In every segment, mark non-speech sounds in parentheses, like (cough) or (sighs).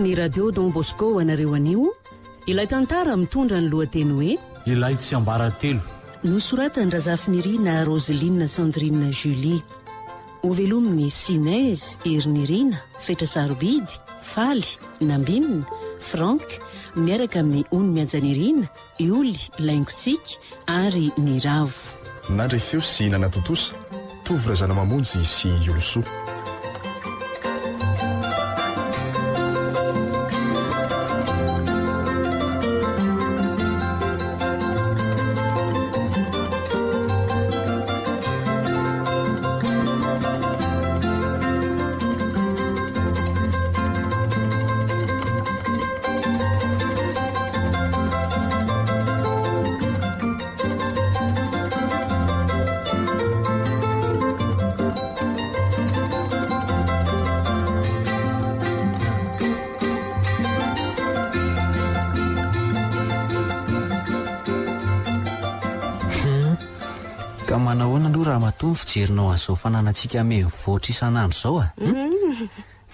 ny radio dombosko anareo anio ilay tantara mitondra ny lohateny hoe ilay tsy ambaratelo nosoratany razafi nirina roselina sandria julie hovelomin'ny sinezy herinirina fetra sarobidy faly nambinina frank miaraka amin'ny ono mianjaniriana ioly laingotsika ary ny ravo nandrefeo sy nanatontosa tovyrazana mamonjy sy olosoa mazao fananaatsika me votra isanandro zao ah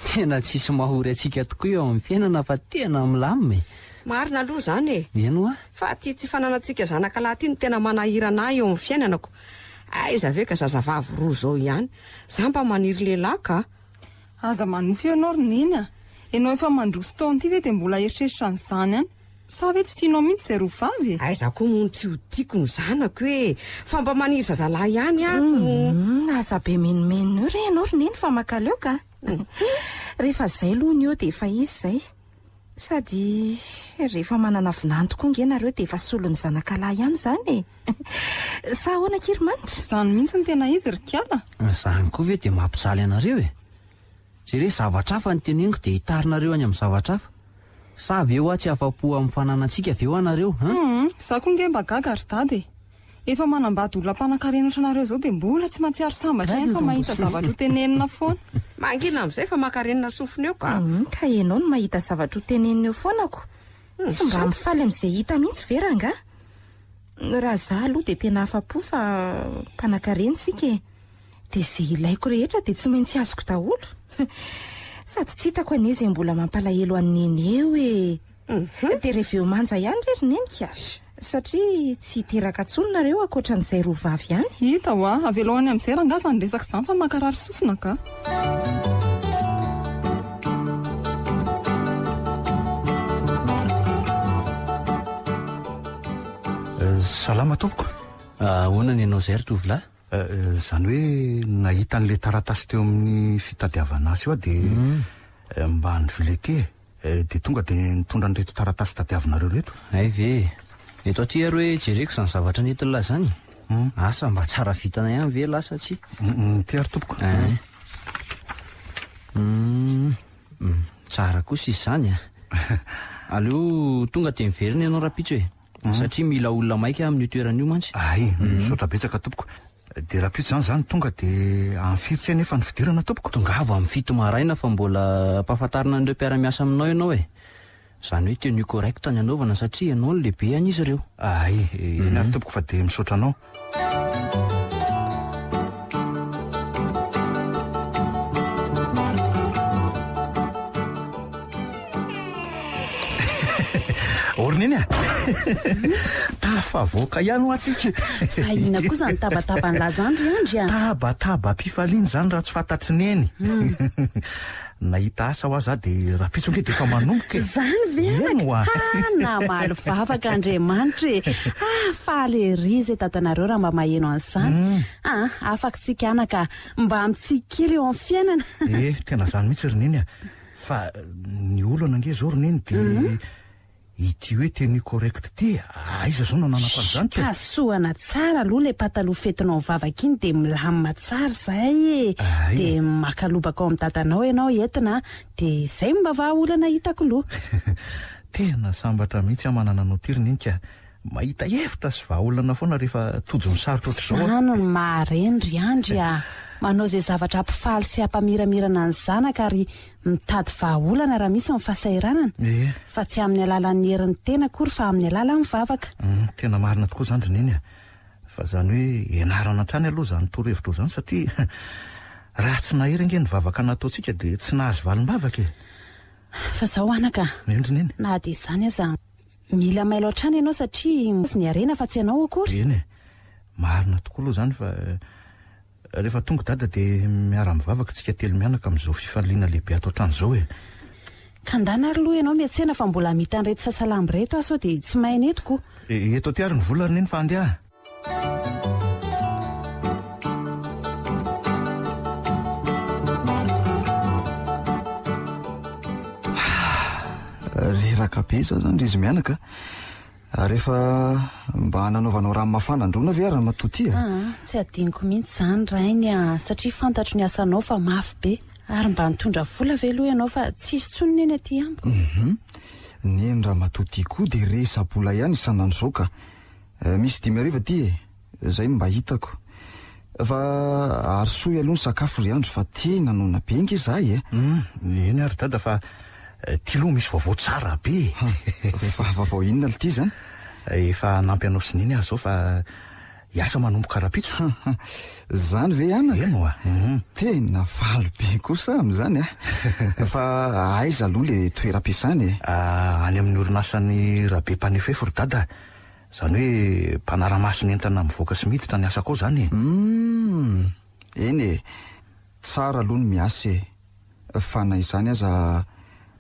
tena tsisy mahory atsika tokoa eo am'ny fiainana fa teana mlamimeh marina aloha zany e enoa fa tya tsy fananatsika zanaka laha ty ny tena manahiranah eo am'ny fiainanako aiza ve ka zazavavy roa zao ihany za mba maniry lehilahy ka aza manofy eo anao ro ninya ianao efa mandrosy taony ty ve de mbola eritreritra ny zany any sa ve tsy tianao mihitsy zay roa aizako monotsy ho iakony zanakohoefamba manry zazaa anyaeenimen e aaoaaehanana vinanyoognaeodefasolony zanaa inymihitsn tena izy ah, zany koa ve de mampizaly anareo e zare zavatra afa ny teneniko de hitainareo any amzvata saavy eo ah tsy afapo amin'ny fanana antsika av eo anareoaaalantao mm-hmm. y eh, (laughs) mm-hmm. ka ianao no mahita zavatra hotenenina eo foanako ttsy mm, mba mifaly ami'izay hita mihitsy verangah raha zah aloha de tena afapo fa mpanankarensika eh. de zay ilaiko rehetra de tsy maintsy azoko daholo (laughs) sady tsy hitako ane zany mbola mampalahelo anenye e mhm. de rehveo manja ihany rery nenika satria tsy hiteraka tsononareo ankoatra n'izay roa vavy any hita hoa avelohany amin'izay rangazany resaka zany fa mankarary sofina ka eh, salama tompoko ah, hoana ny anao zay rytovylahy zany hoe nahita an'la taratasy teo amin'ny fitadiavanazy o a demba mm. eh, nyvilete eh, de tonga de nitondra nretotaratasy tadiavnareo reto ay veeto tar hoe jereko zany zavatra netnla zanasamba tsaavitana a veasatityary tompoko tsara kos (laughs) izy zany aaleo tonga de miverina ianao rahapitso hoe mm. satria mila olona maika amin'io toeran'io mantsy ay msotra mm. betsaka tompoko de raha pioto zany zany tonga de ai'y firitra ny nefa ny fidirina tompoko tongava am'y fito maraina fa mbola mpahafantarina anireo mpiaramiasa aminao ianao e zany hoe teny io correcta ny anaovana satria ianao no lehibe any izy ireo aay ah, eh, eh, eny ary tompoka fa de misotra anao neny tfaoka iha hoatkaina koa zany tabataanlaza andr adryatabataba mifainy zanyrahatsyfattiehia hdht nge eoznyveeaaavkdriaitrahahaleriz tatanareo raha mba maheno an'izanya hmm. afak tsik anaka mba mitsik kely eo am'nyfiainana eh tenazany mihitsy roney afa ny oloanange zao roneny de mhm. ity hoe teny correcte ty ah, aiza zao nananako an'izany kepasohana tsara aloha ilay pataloha fetinao mivavaka iny de milamima tsary zay e de makalobaka ao amin'ny tatanao ianao entina de izay mmba vahaola nahitako loha (laughs) tena sambatra mihitsy aho manana nao tirina inyka mahita hevitra sy vahaolana foana rehfatojony sarotraotr zaenr admaa zay zavarapifay sy ampamiramrana nyaa aritady ahaa rahaisyfhaai eh. tsy amn'ny alalany hein'y teoyfaamn'ny alala mm, tena marina tokoa zanrnenya fa zany hoe enarana atrany aloha zany torohevitra zan sariaha (laughs) tsy naheringeny vavaka natotia detsy nahazovaimbaaaedrneyna de zna mila mai lo antrany ianao satria y ny arena fa tsy anao akory eny e marina tokoa aloha zany fa eh, rehefa tonga dada de miara-mivavaka tsika telo mianaka am'izao fifanliana lehibe atao ntran' zao hoe ka ndanary loha ianao miattsena fa mbola mita ny reto sasalamby reto ahy sao de tsy mahaina etoko eto tiary ny volana na eny fa andehah reh raka be za zany rzy mianaka rehefa mba hananaovanao raha e? ah, nmahafanandrona ah, ve araha matotyatsy ainiko mihiszaha aar aehao ko daola anyaankidiy arivaayahiarso aloha ny sakafo r ando fa tna nona be nge zaen ary daaa ty aloh misy vaovao tsarah be favaovao inona la ty zany efa nampy anao sininy ah zao fa iasa manompo karapitso zany ve ananoa ah. mhm. tena valo be kosa am'zany a ah. (laughs) fa aiza aloha la toeram-piasany e any amin'ny orinasan'ny rahabe mpanefefry dada zany hoe mpanaramaso nentana amivoaka sy miditra nyasa kao zany e eny e tsara aloha no miasy e fana izany aza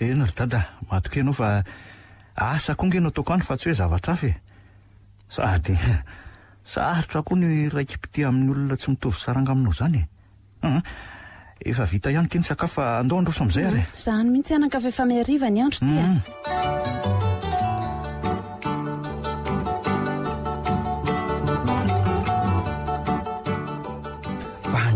ena ry dada mahtokohoianao fa asa koanga enao tokano fa tsy hoe zavatra afa e sady (laughs) sarotra koa ny raikipitia amin'ny olona tsy mitovy sarangaminao zany e hum efa vita ihany te ny sakafo fa andao androso amn'izay ary eh hmm, izany mihitsy hanankaveefa meariva ny andro tia hmm.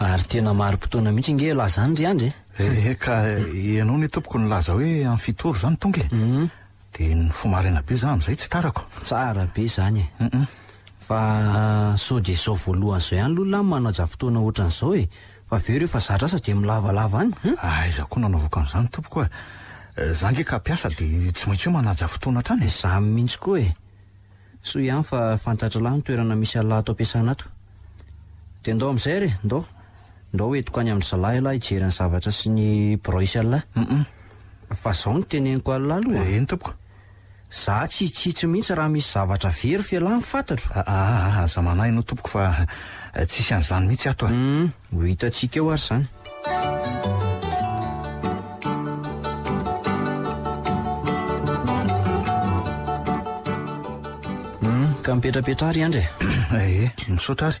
ary tena maropotoana mihitsy nge laza any ry andrye eh, eh, kaianao ny tompoko nlaza hoeamito zanoaaae za amzay t abe zaodeaoonzao ay lohlan manaja otoanan'zaoefae refa zatra asa de milavalava anyazakoa ah, nanaovka 'zanytomozage e. eh, kaiasade tsy maintsy hoe manajafotoana htrany e. aymitsy koa eso iany fa fantatralanytoerana misy alah ato mpiasana ato de andao amin'izay re ndao ndrao oetoko any amindry zalah elah ijeryany zavatra sy ny broise allahy uu fa zaho ny teneniko allahy aloha eno tompoko zah tsi htsitsy mihitsy raha misy zavatra very felah ny fantatro aaa aza ah, ah, ah, manahy no tompoko fa eh, tsisy an'izany mihitsy ato am mm, ho hitantsika eo ary zany mm, ka mipetrapetra ary andry e ee eh, eh, misaotrary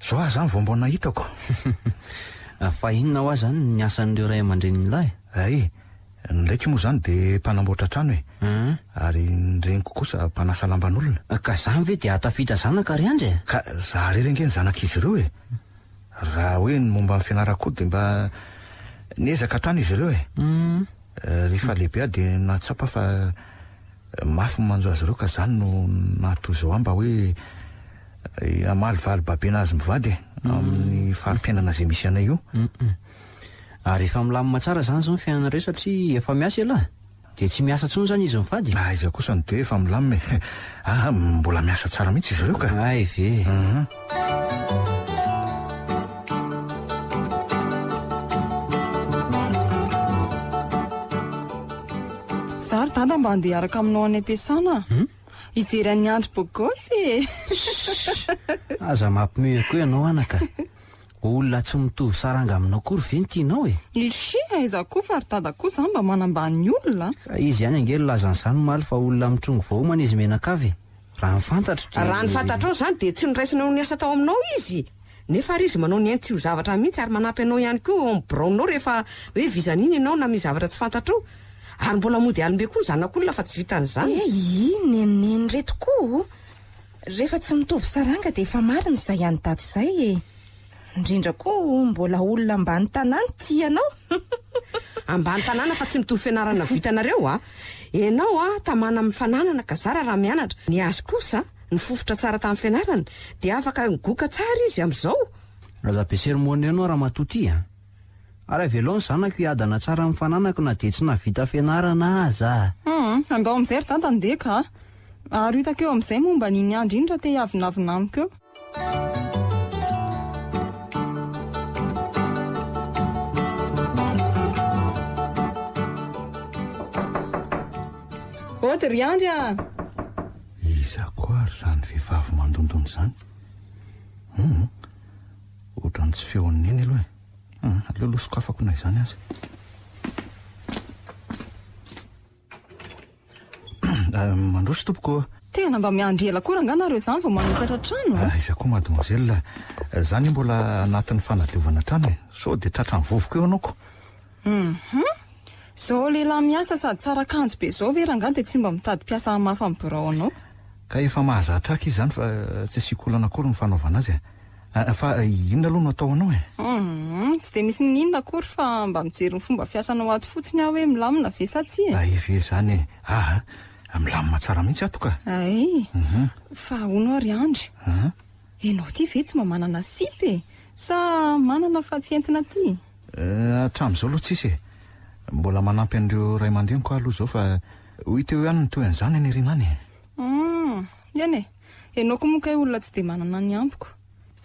zao aho zany vaombanahitakoinona (laughs) ah, o zan nasan'reo ray mandrennla andraiky moa zany demanambotra tranoer nreniko kosampanasa lamban'olonak ah, y ve deattza aarerengeny hhooba fianara ko demb aneoeeheehibe ah de natsapafaafymano e. hmm. eh, azy reo ka zany no nato amba hoe Eh, amalivaly babena azy mivady e amin'ny faripiainana zay misy anay io mm, mm. ary ah, efa milamima tsara zany zao ny fiainanareo satria efa miasa alahy de tsy miasa ntsono zany izy mivady a ah, iza kosany de efa milamima a (laughs) ah, mbola miasa tsara mihintsy izy reo ka ay ve mhm. zary tada mba ndeha araka aminao any ampiasana hmm? hijeran'ny andro bokosy e aampea oiaoolona tsy mitovyaanga aminao kory e no tianao e isi aizako fa ry tadakoho izany mba manamban'ny olona iy ihany anely lanynya flona mtrong hoanaah raha ny fantatrao zany de tsy noraisinao ny asa tao aminao izy nefa ry izy manao nyaintsy ho zavatra mihitsy ary manampy anao ihany koa oam'y brooinao rehefa hoe vizan'iny ianao na mizavatra tsy fantatro ary mbola mody alombe ko ny zanakoolona fa tsy vitany izan eh, yei nennenyretoko rehefa tsy mitovy saranga deefa mari ny zay any dat zay e. indrindrakoa mbola olona ambany tanàny t anaotya ami'ny aha ymao ahazabesery monenao raha matotya aryha velohany zanako iadana tsara min' fananako na de tsy navita fianarana aza hmm, ah hum andao amin'izay ry tantandehaka a ary itakeo amin'izay momba niny andro ino tra te hiavinavinamiko eo ohty ry andry a ah. izako ary zany vihvavy mandondony izany hu hmm, oatrany tsy feoninaeny aloha e aleo losiko afako na zany azy mandroso tompokmb ngo izakoa madymozela zany o mbola anatin'ny fanadiovana trano e so de tratrany vovoka eo mhm. anao koaoaorhanga dey mba mitadyasaahafmb ka efa mahazatraka izy zany fa eh, tsy sik olanakory ny fanaovanazy ah e. Ah, fa eh, inona aloha no ataoanao e eh? mhm, tsy de misy ninonakory fa mba mijery ny fomba fiasana oat fotsiny eh. ah hoemilamina ve sa ty emihitsy konodraaot ve tsy mba maaaieaananafa tsy entina tyarao loha tisbolmaamyandreoa nio ah aohaoho teo mhm, iann tonan yian e anao ko mokahy olona tsy de manananypko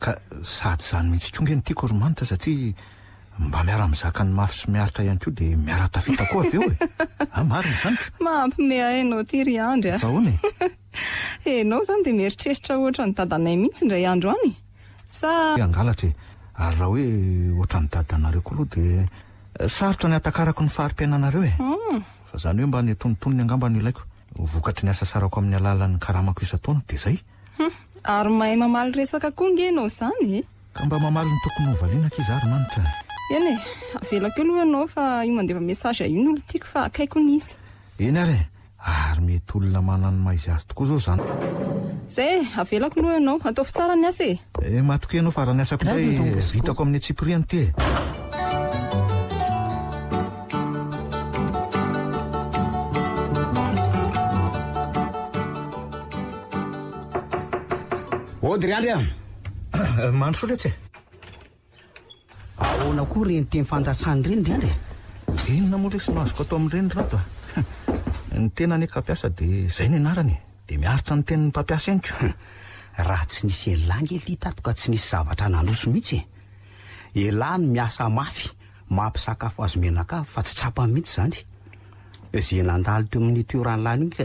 ka saty zany mihitsy kongeny tiako romanitra satiamba miara-mizakany mafy sy miaritra iany ko demiaratatao e. aeoe ah, marinyanmaampymanotrandro oenaoany demieritreitraran adaymiisndray drony aaryahaoonadaeokoohadarota ny atakarako ny faharipiainanareo e hmm. zayhoe mba ny tonotonny angambaaiaaaao aminy aay ary mahay mamaly resaka koa nga anao zany e ka mba mamaly ny tokony hovalinaka e, izy ary manitra ena e avelako aloha ianao fa io mandeva-message io ny olo tiako fa akaiko n'izy eny ary e ary mety olona manany maha zy azy tokoa zao zany zaye avelako loho ianao atao fitsara ny asa e e eh, matoko eianao fa raha niasako may vitako amin'ny tsiprin ty e. od ry andry a (coughs) mandro soa laetsy ae ah, ahaona koa reny te myfantatsany reny de andry e ino na moalaesy mazoko atao amin'ireny rato a (laughs) ny tena anykapiasa de zay n anaranye de miaritsa ny teniny mpampiasa enyko (laughs) raha tsy nisy alahyngely tatoka tsy nisy zavatra nandroso mihitsy e ilahy no miasa mafy mampisakafo azo menaka fa tsy tsapany mihitsy zany za nandaly teo amin'ny teo rany lano iny ka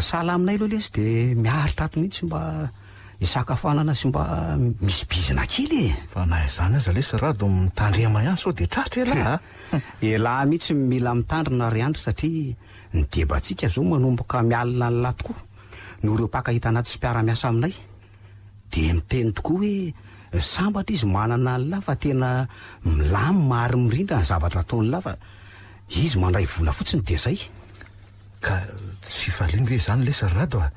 sala aminay loha lesy de miaritra ato mihitsy mba isakafoanana sy mba misy bizina kilyeoihitsyi (laughs) indrraomaboka mialina nlah tokoano reoaa hitanaty sy mpiaramiasa aminayde miteny tokoa hoe sambatra izy manana nla fa tena milamy mary mirindrany zavatratonylafa izy mandray vola fotsiny de zay ka tsy faliny hoe zany lesa ry radoa ah?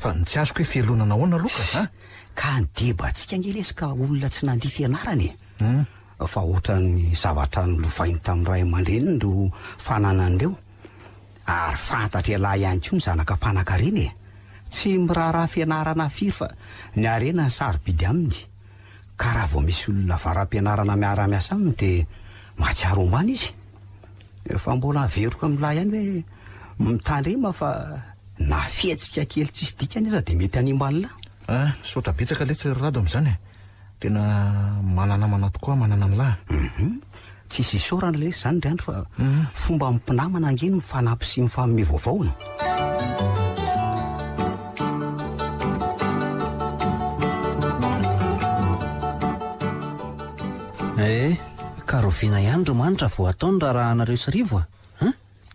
fa ntsy azoka hoe fialonana hoana lokaanbaika ah? leskaolona tsy nad hmm? faaaanyzavatra nylovainy tami'ray man-drenroanrefla anyo mizanakaanayyihha e. aaiyaholonaarampaanamiaramiasa anyaiaanfamboaerko amlah ihanyhoe mitandrema fa nafiatsika kely tsisy dikany zah de mety hanimba ny lahya saotra betsaka letsiryrado ami'izany e tena manana manaty koa manana m'lahy uum mhm. tsisy saorana lesy zany nraandro fa mhm. fomba mimpinamana angeny mifanampi si myfamome vaovaoa eeh karovina ianydro manitra voataonyraha raha anareo srivo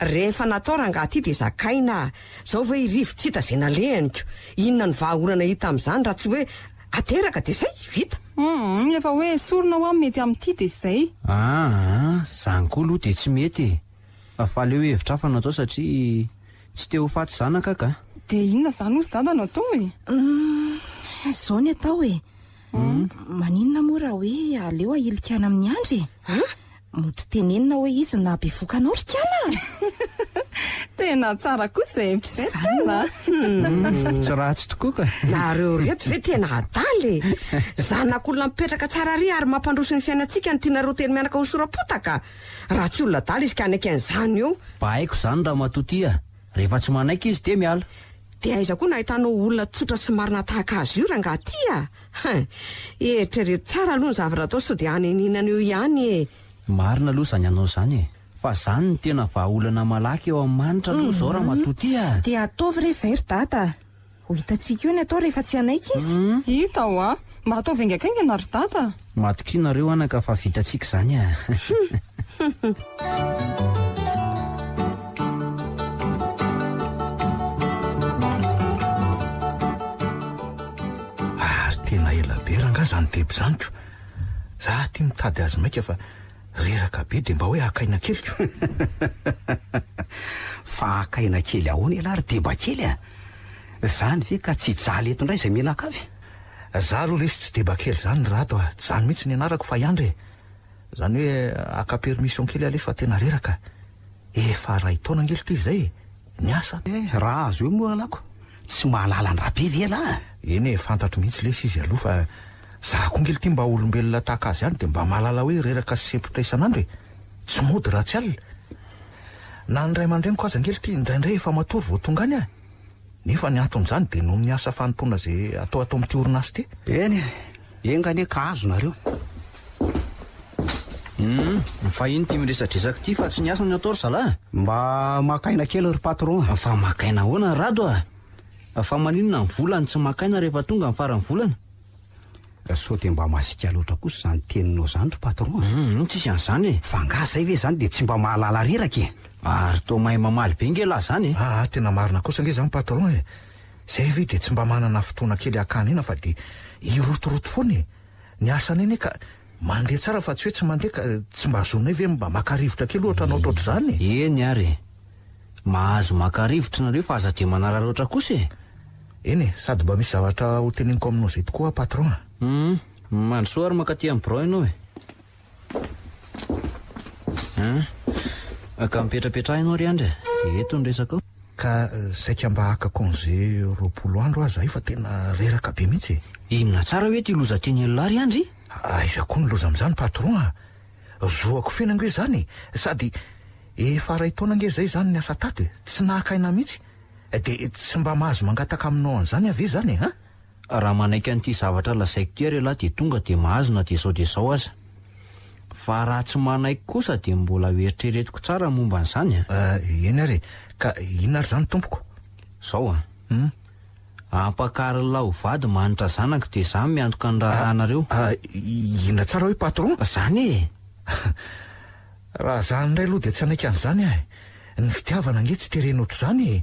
rehefa nataorahangah ty de zakaina zao vao irivo tsy ta zay nalehinyko inona ny vaaorana hita ami'izany raha tsy hoe ateraka de zay vita um mm, efa hoe sorona ho amin mety amin''ity de zay aha ah, zany koa aloha de tsy metye fa aleoho e hevitra afanao atao satria tsy te ho faty zanakaka de inona zany ozy datanao tao e mm, zao ny atao e mm. maninona moa raha oe aleo aelikana amin'ny andry ea ah? mot teenn hoe i nabe (laughs) (laughs) mm, ka oa aevzatsy e? raha tsy tooak eoaon yam ny ia ianao tey iaka hsoaaha tsy olona i k aaiy n'y eoba haiko zany raha matotia rehefa tsy manaiky izy de miaa de aiza koa nahitanao olona tsotra sy marina tahaka azy io raha ngatyah eritrarettsraaloha ny zvatra atao sao de aneninana o ihanye marina aloha zany anao zany e fa zany ny tena vahaolana malaka eo ami'ny manitra aloha zao raha mhm. matoty a de ataovy re zay ry data ho hitantsika eo ny atao rehefa tsy anaika izy mhm. hita ho a mba ataovy ainga akainga na ry data matoka inareo anaka fa vitantsika izany ah (laughs) ary tena elabe rahangaha zany dehby zanyko za tya mitady azy maika fa reraka be de mba hoe akaina kelyko (laughs) fa akaina kely ahoana elahy ry debakely a zany ve ka tsy jaleto ndray zay mihna akavy zah alohala izy e, tsy debakely zany nrato a tsyzany mihintsy nianarako fa iandra e zany hoe aka permission kely ale fa tena reraka efa raha hitaona angely ty zay niasa toe eh, raha azo hoe moa alako tsy mahalala andrahabe vela a iny e fantatro mihintsy lesy izy alofa zah koa ngely ty mba olombelona tahak azy hany de mba mahalala hoe rerakatraaodyraadren e. aeltanraaoryona'zandeno niasa fanoponaza ataoato am'ty orin a yeny engane kaazonareoainy hmm, ty midresadresak ty fa tsy niasanatory aa mba makaina kely rypatron fa maainaoanaradofaaa volany tsy aaina reatongaa so de mba masika loatra kosy zany teninao zany ro patron hmm, hmm, tsisy an'zany e fa ngazay ve zany de tsy mba mahalalaeraka e? ary to mahay mamaly be nge lah zany e. aina ah, sa nge zanypatonayede e. tsy mba aaakey notoot fokne sara fa tsy hoe tsy mandeaka tsy mba hazonna ve mba makivotra ke loatra anao traot zan eny ary mahazo makarivotra nareo fa azade manara loata kos e eny e sady mba misy zavatra hoteneniko aminao zay tokoa patronaum hmm, mandrosoa ary manka ti am bro anao e ka mipetrapetrah ianao ry andry a de etony resak k aiamba hakako nze roapolo androahza io fa tenaerbe ihitsin tsara oetlozatny lolah ry andry aizakoa nyloza am'izany patrona zoako fenang hoe zany sada onange zay zany a de tsy mba mahazo mangataka aminao an'izany avy e zanye a raha manaika an'ity zavatra lazaiko tyareo lah de tonga de mahazona de zao de zao aza fa raha tsy manaiky kosa de mbola oeritreretiko tsara momba an'izany a eh, eny ary ka inona ry zany tompoko zao am hmm? ampakaryla ho vady manitra zanako de za miantoka ny raha anareo ah, ah, inona tsara hoe patron zany e (laughs) raha zany nray aloha de tsy anaika an'izany ah ny fitiavana nge tsy terenotr izanye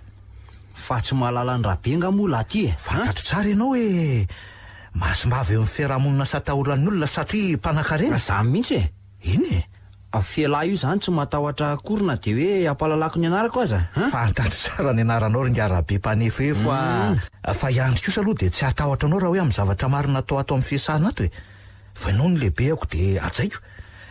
fa tsy mahalala ny raha be angamo laha ty e fantatro tsara ianao hoe mahasombavy eo m fiarahamonina sataoran'n' olona satria mpanan-karena zay mihitsy e eny e falah io zany tsy mahatahoatra korina de hoe ampalalako ny anarako azaa fantato tsara ny anaranao rnarahabe panefo efoa mm. fa iandrikosa aloha de tsy atahotra anao rahahoe am'ny zavatra marina atao atao ami'n fihasahanato e fa ianao no lehibe ako de ajaiko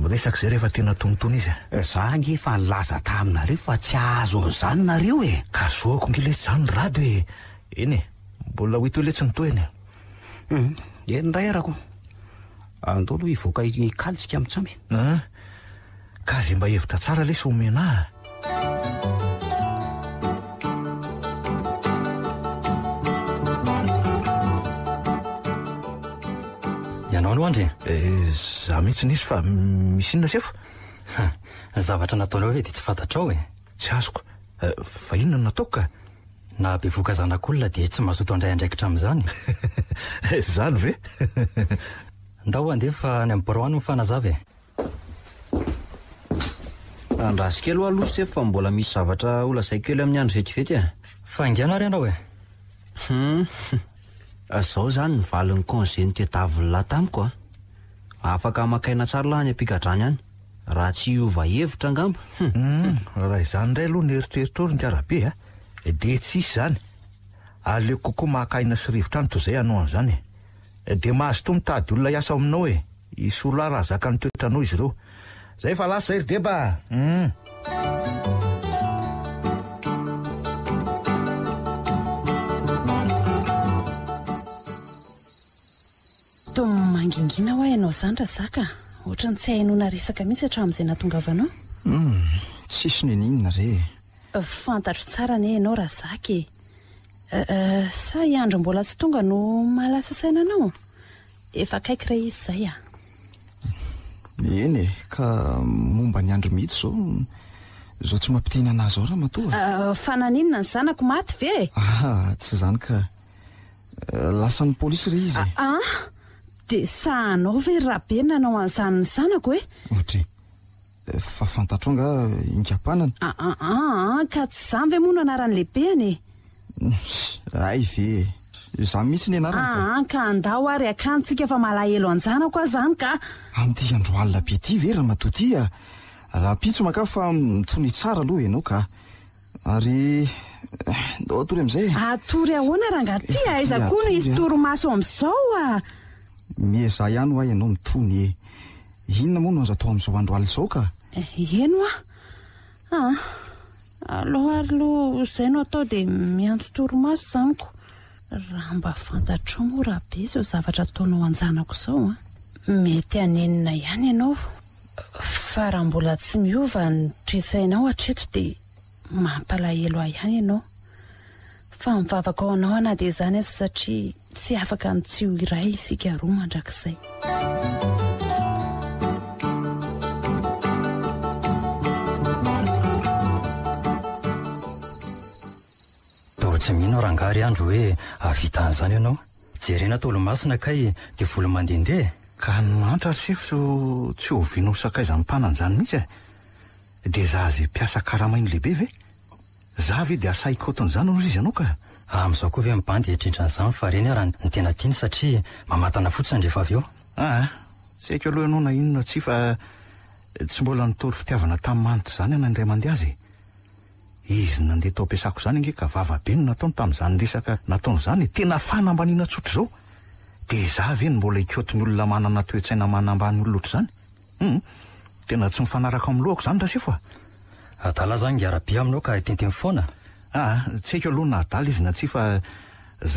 miresaka zay rehefa tena tonotono izy a eh, za nyfa nilaza taminareo fa tsy ahazo n'zany nareo e ka zoako nyletsy zany raby e eny e mbola hoeto letsi nyto anye u hmm, eny ray era ko andeoloh ivoaka kalitsika amits amye eh? a ka azay mba hevitra tsara lesa omenah aoandry eh, za mihintsy ny izy fa mis inona sefa zavatra nataona ao ve de tsy fantatra ao e tsy azoko eh, fahinona nataoka na habe voka zanak'olona de tsy mahazoto andray andraikitram'zany (laughs) eh, zany vedahoandefany (laughs) am broano mfanazava e andrasikelohalo sef fa mbola misy zavatra olazai kely amin'ny andro vetive a anao eu zao zany nyvalin'ny congenytedavinlahy tamiko a ah. afaka amakaina tsaro laha ny am-pikatrany any raha tsy ovahevitra angambaum hm. hmm, raha izany nray aloha niheritreritra ory nikarabe a ah. eh, de tsisy zany aleo koko mahakaina syrivotra any to zay anao an'zany e eh. eh, de mahazo to mitady olona hiasa aminao e isoloah raha zaka ny toetra anao izy reo zay fa lasa zay rydeba um hmm. to mangingina ho ah ianao izany raha zaka ohatra ny tsy hainona resaka mihitsy atramn'izay nahatongavanaou hmm, tsisy ne ninona ree fantatro tsara ny anao raha zaka e eh, eh, sa iandro mbola tsy tonga no mahalasasaina anao efakaiky re izy zay a eny e ka momba ny andro mihitsy zao zao tsy mampitehna anazy ao raha matoa e. eh, fananinona ny zanako maty veeah tsy zany ka lasany polisy re izy e. ah, ah? de sa anao ve ry rahabenna anao anzanyny zanako eohatranttngaingaaaaa eh, eh, ah, ah, ah, ka tsy zany ve moa no anaran'lehibeanyeay (laughs) vez mitsy n arna ka andao ary akanotsika fa malaelo anjanako a zany ka andandro alina be ty ve raha matotia rahapitso mankao fa mitony tsra alohaianaokndaoatory eh, am'ayatory ahoana raha ngatya aizakoa no iztoromaso am'izao a miazah ihany ah ianao mitony eh inona moa no aza atao min'izao andro alo izao ka eno eh, ah aha aloalo izaynao atao dia mianjo toromaso izanyko raha mba fantatroo moa raha be izao zavatra ataonao anjanako izao a ah. mety anenina ihany ianao fa raha mbola tsy miova ny toetsainao atreto dia mampalahelo ah ihany ianao fa mivavaka ao anao ana dia izany azy satria tsy afaka ny tsiho iray isika roa mandrakizay tao tsy mihinao rahangary andro hoe avitany izany ianao jere na tolomasina kay e. dia volo mandehandehaa ka nomantra ry sefoso tsy hovinaoo sakaiza nympanany izany mihitsy ah dia za zay mpiasakaramaino lehibe ve za ve de asa nzany anaozy izy anao k aam'izao ah, koa ve mibandy itrendran'izany fa reny aho raha nytena tiny satria mamatana fotsyndrefa av eoahtsy haio aloha ianao nainona t f eh, tsy mbola nitolo fitiavana tami'ny manity zany anaindray mandeh azy iz nandeha tao ampiasahko zany nge ka vavabe no natao tam'zanyaozanr mbaiony olona manana toetaina manambany looatr zanttsy mifmloaonya adala zany garabi aminao ka itentemy foana aa ah, tsy haiko alohana aala iz nata tsy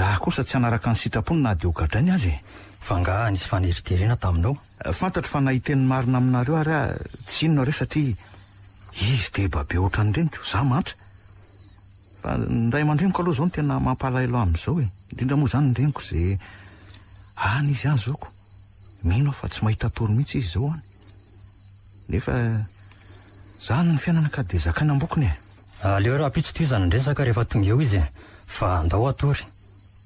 aka ny itraony nahdogadray ay fa nga nisy faneriterena taminao fntafahienainaainareo yinna reeabe atrarenikra andriniko aloha zaon tena mampaailo amzaoeidrindra moa zany reniko aaizy okoin fa tsy mahita ory mihitsy izy zao any nefa zany ny fiainana ka de zakaina ambokony e ah, leoe raha pitso tio zanyandrasaka rehefa tongaeo izy e fa andao atory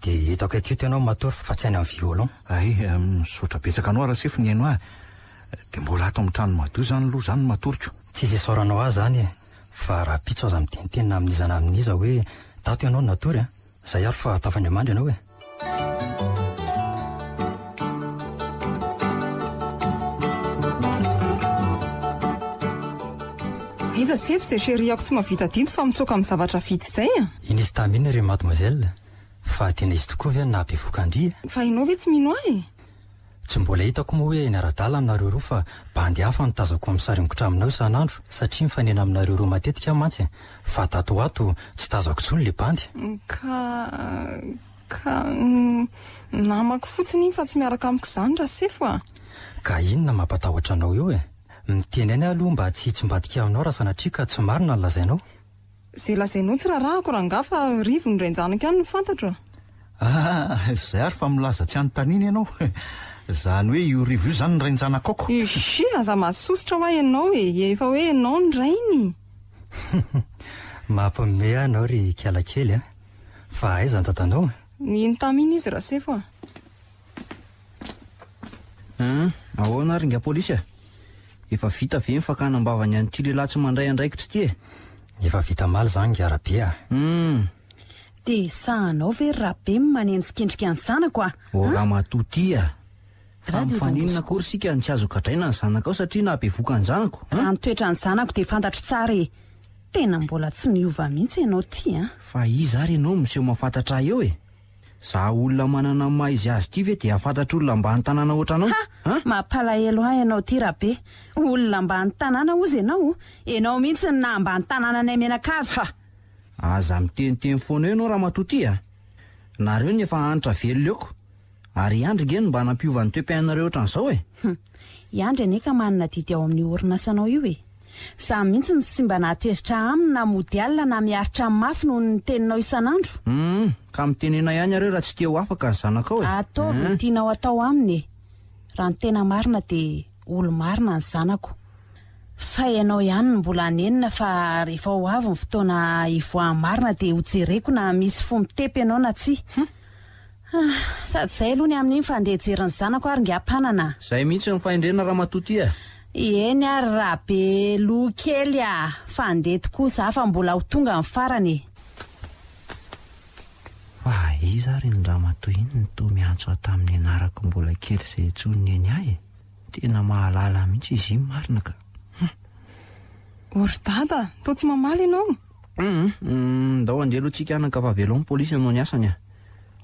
de itoako atoeo toeanao n matory fa tsy hainy amin'ny fiolon ay misaotra betsaka anao araha sefo ny haino ah de mbola ato ami'y trano madio zany aloha zany n matoryko tsy iza saoranao ahy zany e fa raha pitso aoza mitenitenina aminizana amin'iza hoe tato ianao noatory an e. zay ary fa tafa andriamandra anao e zasefo zay seriako tsy mavitadid fa mitsoka m'zavatraiay iiy tainny re madmoiseltna izy tokoa vy na abe vokandria fa inao ve tsy mino ah tsy mbola hitako o hoe niaradala nareo ro fa bandyhafa ny tazako mysarinkotraminao an'andro satria mifea aminareo roeiayny ka kamak fotsiny iny fa tsy miaraka iko zany ah efinonah miteny any aloha mba tsy htsombadika aminao raha sanatria ka tsy marona ny lazainao zay lazainao tsy raharaha ko raha nga fa rivo nyrainjanako iany no fantatro a ah. ah zay ary fa milaza tsy hanontaniny ianao (laughs) zany hoe io rivo io zany nyrainjanakako isy aza mahasosotra mah ianao e efa hoe anao nyrainy (laughs) mampiome ah anao ry kilakely a ah. fa aiza antatanao ino tamy iny izy raha sey fo a u ahoana ry nga polisya e? efa vita ve nyfa ka nambava ny anyty lehilahytsy mandray andraikitry ty e efa vita maly zany garabe ahum de sahanao ve ah? ah. rahabe ny manenjikendrika ny zanako ah orah matoti a fa mifaninona kory sika ny tsy azo gadraina ny zanaka ao satria na be voka ny zanako eh? raha ny toetra ny zanako de fantatro tsarae tena mbola tsy niova mihitsy ianao ty an eh? fa izaary anao mehoa za olona manana nymaha izy azy ity ve di ahafantatra olona mba ny tanàna ohatra anaoa an mampalahelo ahy ianao ty rahabe olona mba ny tanàna oza ianao ianao mihitsy ny na amba ny tanàna anay mienakavy fa aza miteniteny foana eo ianao raha matoty ah nareo ny efa ahanitra velonaeoko ary andry geno mba nampiova ny toe-piainnareo ohatran'izao ehum hm. iandry aneka manina didy ao amin'ny horina sanao io e zay mihitsy ny sy mba nahatezitra aminy na mody alina na miaritra min'ny mafy noho ny teninao isan'androhum ka mitenena ihany areo raha tsy tia ho afaka ny zanak ao eataovi ny eh? tianao atao aminy e raha no tena marina dia olo marina ny zanako fa ianao ihany no mbola nenina fa rehefa ho avy ny fotoana ivoahn marina dia hojereko na misy fomitepy ianao na tsi hmm. ah, sady izay aloha ny amin'iny fa ndehajerany zanako ary ngy ampanana izay mihitsy ny fahaindrenina raha matotia eny ary raha be loha kely a fa ndeha tokoa za fa mbola ho tonga min'ny faranae fa iza ary ny raha matohiny ny to miantso atamin'ny anaraka mbola kely izay tsonona any ahy e tena mahalala mihitsy izy iny marina kau hmm. ory dada tao tsy mamaly ianao um hmm, hmm, da ho andehalohantsika anaka fa avelo n polisy anao ny asany ah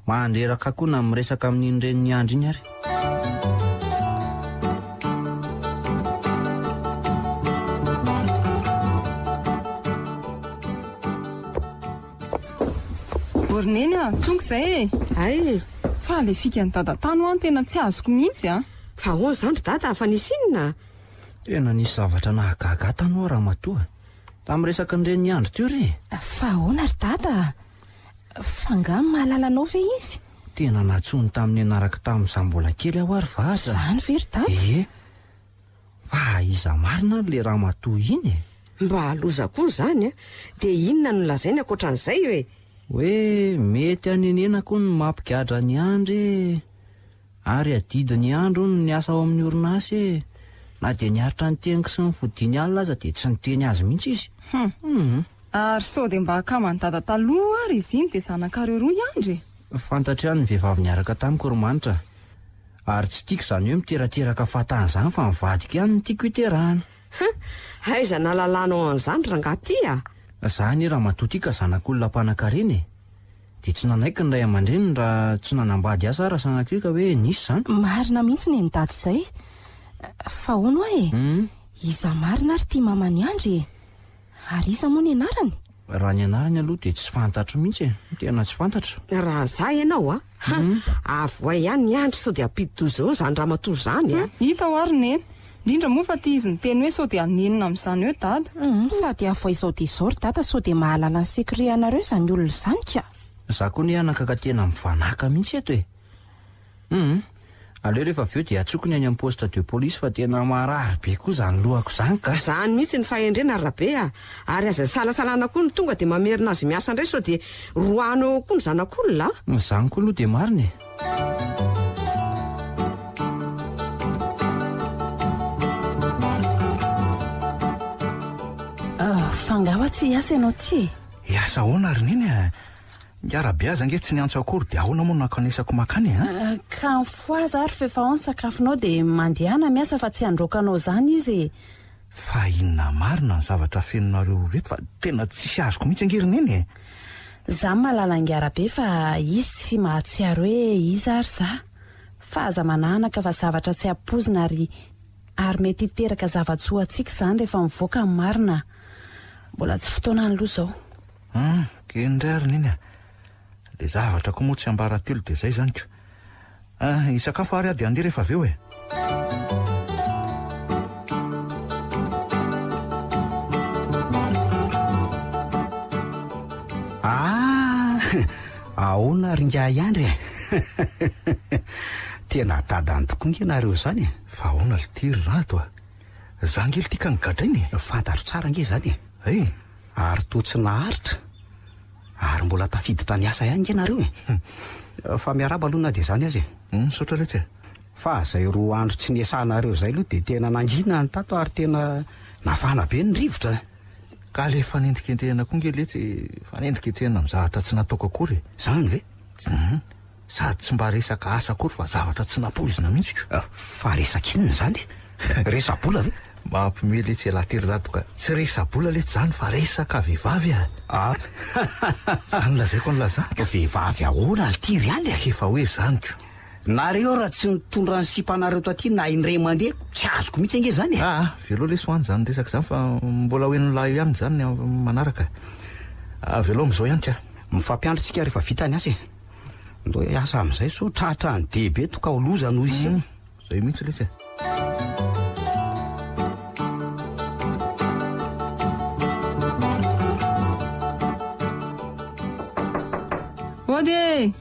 mahandreraka koha na miresaka amin'n'indreniny andro iny ary nen a tonk izay e ae fa le fika ny datatanan tena tsy azoko mihitsy a o izany ry data fa nisinona tena nisy zavatra nahagaga tanao rahamatoa tamn' resaka nreny andro teo refa hona r datafa ngan mahalala anao ve iz tena natsony tamin'ny anaraka taminn'iza mbola kely aho ary vazazany ve r datae eh? fa aiza marina la raha matoa iny e mba alozako izany e. a de inona nonlazai ny akotra n'izay hoe hoe mety anenenako ny mampiara ny adry e ary adidiny androno ny asa ao amin'ny orina sy e na de niaritra ny teniko sy ny odiny ana aza de tsy niteny azy mihitsy izyumao hmm. mhm. de mba a anaatah ay iy iny de aeoroa iadanhity a y hoeiahannyfiaiko ihanyny tiako ihaaaanya zah nye raha matoti ka zanak'olona mpanankarena e de tsy nanaiky ny iray aman-dreny raha tsy nanambady aza raha sanakika hoe nisy zany marina mihitsy ny nydady izay fa ho no a eu iza marina ary tia mamany andry e. ary iza moa ny anarany raha ny anarany aloha de tsy fantatro mihitsy e tena tsy fantatro raha zah ianao a hmm? avoa hany ny andry sao de ampididozao zany raha mato zany a hmm? hita oaryneny indrindra moafa t iz ny teny hoe sao de anenina am'zany eodasadyah mm, izao d r dsaodeahalaana nyerénareo zayolonazza koa ny hanakaka tena mivanaka mihitsy eto e hum mm. aleo rehefa av eo de antsoko ny hainy ami'y poste de polisy fa tena marary be koa zany loako zany ka yihitsyndrhaazna ah. o ny tonga deaerina azy aa ndray sao de koa ny zanak'olona ah. zany koa aloha de mariny e fangaa tsy iasa ianao ti e? iasa ahoana rineny a e? ngiarabe aza nge tsy niantso akory di ahoana mono nakanesako makany e, a ah, ka ny foaza ary fefa hao ny sakafonao dia mandehana miasa fa tsy androkanao zanyiza inona marina ny zavatra fenonareo reto fa tena tsisy azoko mihintsy angerinenyeza ny malala ngiarabe fa izy tsy mahatsiary hoe iza ary zaa az ananaka fa zavatra tsy apozna ary arymety hiteka zava-tshoatika izany rehefaivaa'naina mbola tsy fotoana any loha zaohum ah, kindrarina iny a le zavatra ko moa tsy hambaratelo de zay zany ko ah, isakafo ary ady anderehefa av eo e ah (laughs) ahoana riingah iandry e (laughs) tena atadaany tokoainga ianareo zany e fa ahoana lotyr rato a za ngely tiakanygatra iny e fantaro tsara nge zanye e ary totsy naharitra ary mbola tafiditra niasa ihageianareo e? Hmm. E? Hmm, e fa miarabaaloha na de zany azy eoa ret a ay oa andro tsy naahnareo ay aloha de tena nangina ny tato ary tena nafana be nyrivotrak le faneniatehna koa ngeletyfanedia tena mzavatra tsy nataoko akoy e? zany vesady hmm, tsy mba resaka aa oryfa zvatra tsy napo izna mihitskoa inny zny ve mylethiehiaiynoareo e e. ah. (laughs) e. raha tsy nitondra ny sipanareo taty na indre mandeha tsy azoko mihitsy ange zanyeeo ah, leoa zayrenfamboaoenolazanlohmzaoaamifampiandrotsika ah, rehefa vitany asy e ndo asa am'zay so traatrany deibe toka hozanh isza mm, mihitsyleta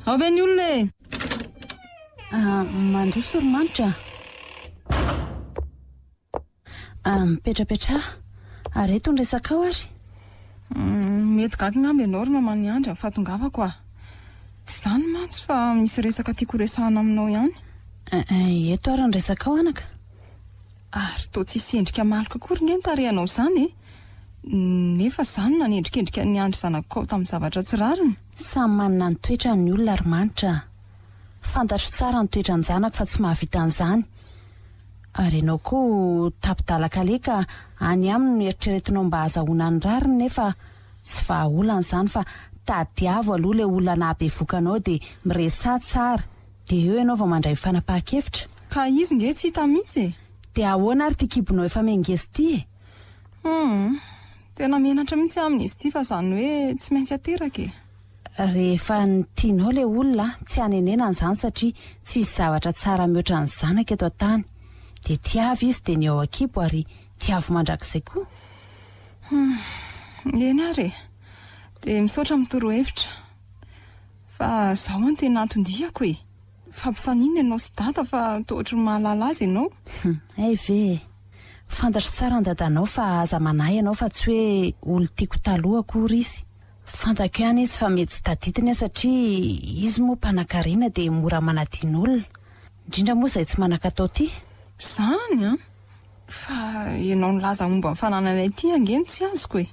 avy ny olona e ah, manoso ry manitra ah, miperaperaha ary etonesaaao ay mm, mety gaknambyianao ry mamanyandry ahaaoaany anso fa misysaka takoahana aminaohy eto ary nesaaoankyt tedria aykorynge e. naazany nanendrikendrika dry akkotyv samy manina ny toetra'ny olona ry manitra fantatro tsara ny toetra ny zanako fa tsy mahavita n'izany ary ianao koa tapidalaka leka any aminy mieritrretinao mba hazahona ny rariny nefa tsy vahaolan'izany fa tadiavo aloha ilay olona na abevokanao di miresa sara d eo ianao vamandray mifanapaha-kevitra ka izy nge tsy hitamihitsy e? di ahoana ary takibonao efa mengezy ity em hmm, tena menatra mihintsy aminy izy ity fa izany hoe tsy maintsy ateraka e. rehefa ny tianao ilay olona tsy hanenena ny izany satria tsy sy zavatra tsara mihoatra ny zanaka eto an-tany dia tiavy izy dia ny ao ankipo ary tiavy mandrak'izay koa hmm, ena rye dia misaotra mitoro hevitra a zahono tena aondiako e fampifaninna ianao sy data fa totrany mahalala azy ianao hmm, ave fantatro tsara ny dadanao fa aza manahy ianao fa tsy hoe olo ia fantako ihany izy fa mety tsy tadidiny ah satria izy moa mpanan-kariana dia mora manadian' olona indrindra moa izay tsy manaka tao ity izany an fa ianao nylaza momba ny fanana lay ty angeno tsy azoko e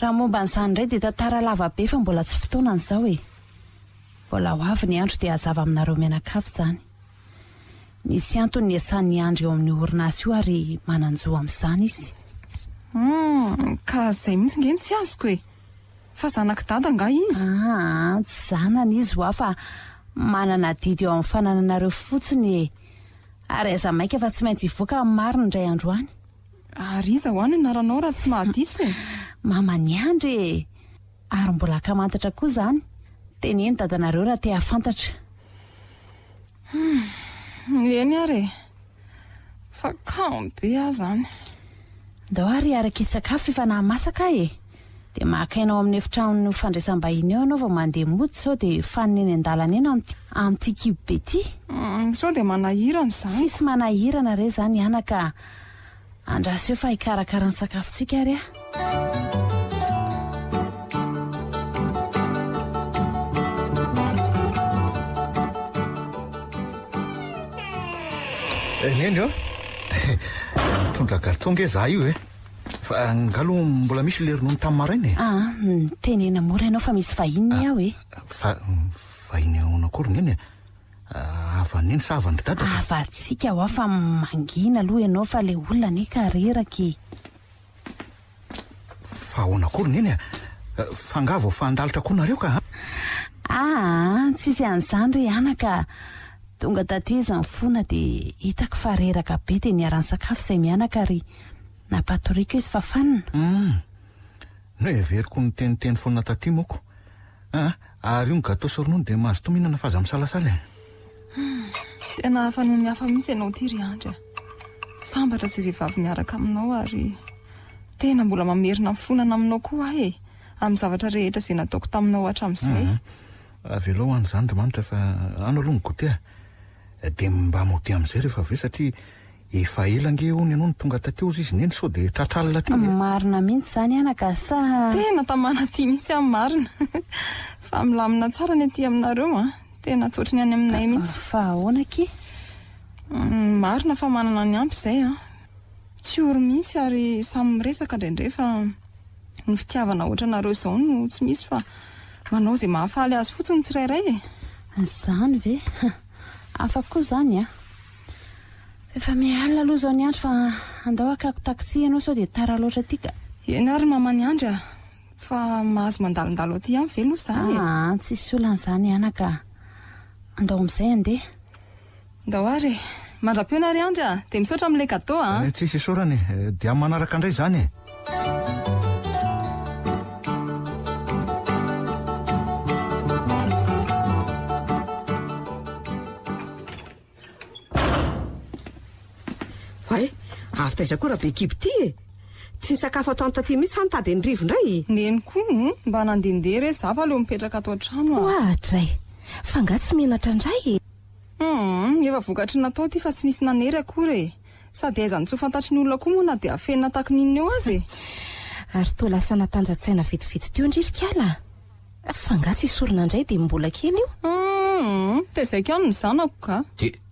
raha momba n'izany indray dia tantara lava be fa mbola tsy fotoanan' izao oe mbola ho avy ny andro dia hahazava aminareo mianakafo izany misy antony ny asan'nyandro eo amin'ny orina azy io ary mananjoa amin'izany izym hmm, ka izay mihintsy angeny tsy azoko e fa zanaky dada nga izya tsy zanana izy ah, ho a fa manana didy eo amin'ny fanananareo fotsiny e ary aza mainka fa tsy maintsy hivoaka n'ny mariny indray andro any ary iza ho any anaranao raha tsy mahadiso e (laughs) mamanyandra e ary mbola aka mantatra koa izany tene ny dadanareo raha teafantatra hmm, eny ary e fa kao mbe ah izany dao ary arakaiakafoifah de makainao amin'ny efitramony fandraisam-bahiny eo anao vao mandeha moty zao dia fanineny an-dalana ena aamin'itia kiby be ty zao mm, di manahirana zan sisy manahirana re zany anaka andrasy eo fa hikarakaran'ny sakafontsika ry ah eh, nendro nitondrakatonga (laughs) e zah io e fangaoboa ah, isy leonotma ntenena e. ah, hmm, mora ianaofa misy vahinny ah, e. hmm, e? aho eahia eneavantsia ho afa mana aoha iaaofa le olona nekaeakyanehatsisy an'zandry anaka tonga tady izany fona de hitako fahreraka be de niaran'nysakafo zay mianakary napatoriko izyfafanna hmm. no oe veriko nyteniteny fonina tati moko aa ah, ary o ny gatasoronono de mahazo tomihinana faza misalasala eshnoh hmm. mihitsy ianao t ndrambatra tsy vehivavy niaraka aminao ary tena mbola mamerina nifonana aminao koa ah eh? e amn'ny zavatra rehetra izay nataoko taminao hatra am'izay hmm. av elo han' zany ry manitra fa ano alonykote a de mba mhoti amin'izay rehefa aveo satria efa elange hony anao ny tonga tateozy izy neny sao de tatralina tymarina mintsy zany anagasatena tamanaty mihitsy iy marina (laughs) fa milamina tsara ny aty aminareo a ah. tena atsotriny any aminay mihitsyai amyayihitsyaamendoamahay az fotsiny ts airayaakkny (laughs) efa mialina aloha izao ny andro fa andao akako taxi ianao sao de tara loatra aty ka enao ry namany andra fa mahazo mandalondalo ty any velo zanyah tsis s olan'izany anaka andao amin'izay andeha ndao ary mandra-peona ry andr de misotra milay gatea a ah? eh, tsisy soranye eh, dia manaraka indray zany e eh. taizakoraha be kiby ty e tsy nysakafo ataony taty mihitsy sanotady nyrivo ndray e. neny koa hm? mba nandendehare zava leo mipetraka atao ntranoah oahdrayfa nga tsy menatra indrayum e. hm, efa vokatry natao ty fa tsy misy nanery ko rye sady aizanytsyofantatry ny olona koa moa na de afenyna takin'inny eo azy e (laughs) ary tolasanatanja-tsaina vetivety to indririaafa nga tsy hisorina indray de mbola kely io de hm, zakano ny zanako ka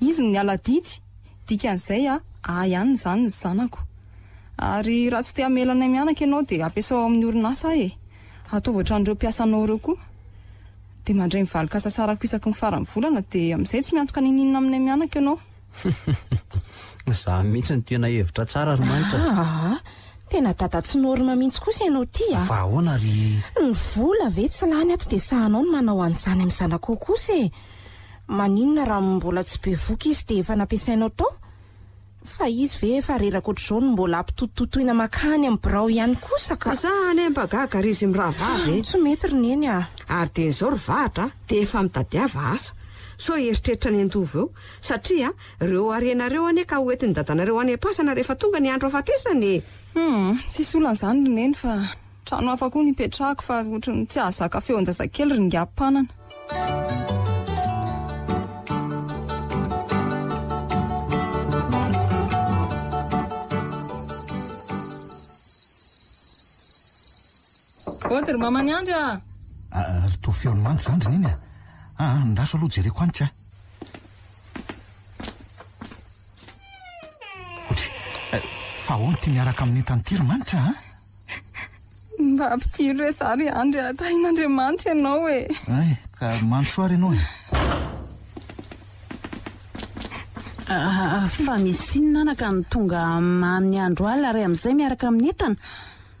izy ah, ah, ny alaynhnaakaoaooaaray mi sasaaiaaaoanad am'izay tsy mitoka nna aminay aaao za mihitsy ny tena hevitra tsara ry manisaa ah, tena dada tsy norna mihitsy kosy ianao tiaaoana ry ny vola ve tsy la ny ato de sahanao no manao any zany amin'ny zanakoo kosye eh? maninona raha mbola tsy be voka izy de efa nampiasainao tao fa izy ve efa rerak oatr' zao no mbola ampitotitotoina makahny am'ny brao ihany kosa kazane mbaaa zy mirha tsy mety rnenyd o haemoeritreritra ny a eoeo aenareo ane ka oetn'ny dadanareo any apasana rehefatonga ny andro atsny e. hmm, tsisy olan'izany roneny fa trano afa koa ny petrahako fa otrny tsy ahazaka feo anjazakely ry ngappanana ohatery mamany andry ah rtofeon'ny manitry zanyry nyiny a aa ah, nraso aloha jereko anitra a oat eh, fa hony ty miaraka amin'ny entany tiro manitra an ah? mba ampitiry re zary andry ah tahin'andriamanitra ianao oe ae ka mandro soary ianao e, e. Ah, fa mis ino nanaka ny tonga ma'ny andro ala ray amin'izay miaraka amin'ny entana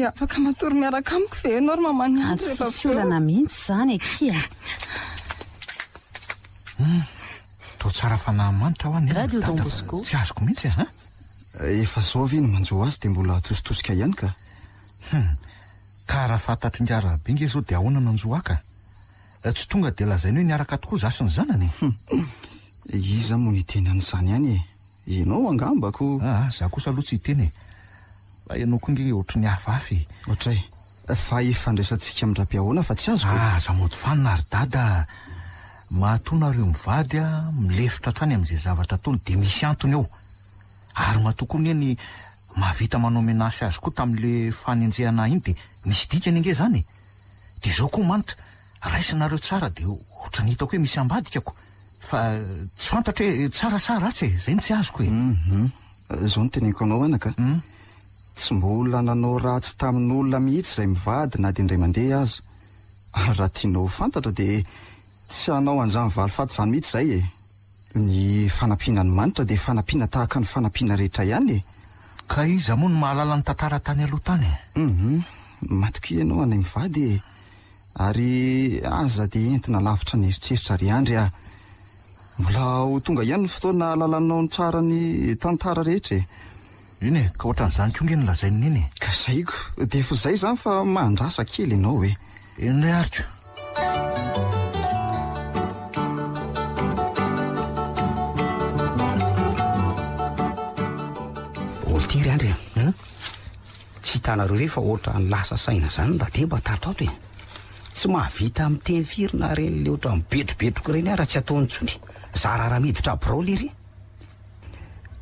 a ataotsara fanahymanitra hoany tsy azoko mihitsy a a efazao ave ny manjo azy de mbola tositosika ihany kau hmm, ka raha fantatry ndiara binga zao de ahoana manjo aka eh, tsy tonga de lazainy hoe niaraka tokoa zasy ny zanany hmm. e iza mo ny iteny an'izany any e anao angambako a ah, ah, za kosa aloha tsy hitenye aianao koa ng ohatr ny afafohatra e? yafandraisantsika mirapihoana fa tsy azykozamoyfanina ah, ary dadamahatnareo mivady milefitra htrany am'zay zavatra tony de misy antony aorymahaony eah aaoay azykoa tamlidny nge ao oaaniaineo r dernhiohois fnthotsarasaaty zany eh, tsy azko e, e. Mhm. Eh, zao no tenako anao anaka hmm? tsy mbola nanao raatsy taminyolona mihitsy izay mivady na dia indray mandeha aza ary raha tianao fantatra dia tsy hanao anzamyvalyfaty izany mihitsy izay e ny fanampiana ny manitra dia fanapiana tahaka ny fanampiana rehetra ihany e ka iza moa no mahalala n'ny tantara tany aloha tany eum mhm. matoka hoianao anay mivady e ary aza dia entina lavitra nyeritreritra ry andry ah mbola ho tonga ihany ny fotoana alalanao ny tsara ny tantara rehetra e E? iny e ka ohatran'izany konga nolazainn enye ka zaiko de fa zay zany fa mahndrasa kely ianao e enyiray ariko olotery anydrey e. tsy hitanareo rehy fa ohatra ny lasa saina zany da de mba tatoato e tsy mahavita ami'yteny firina reny la ohatra nibetrobetroka reny ah raha tsy ataony tsony zararaha miditra byrao lery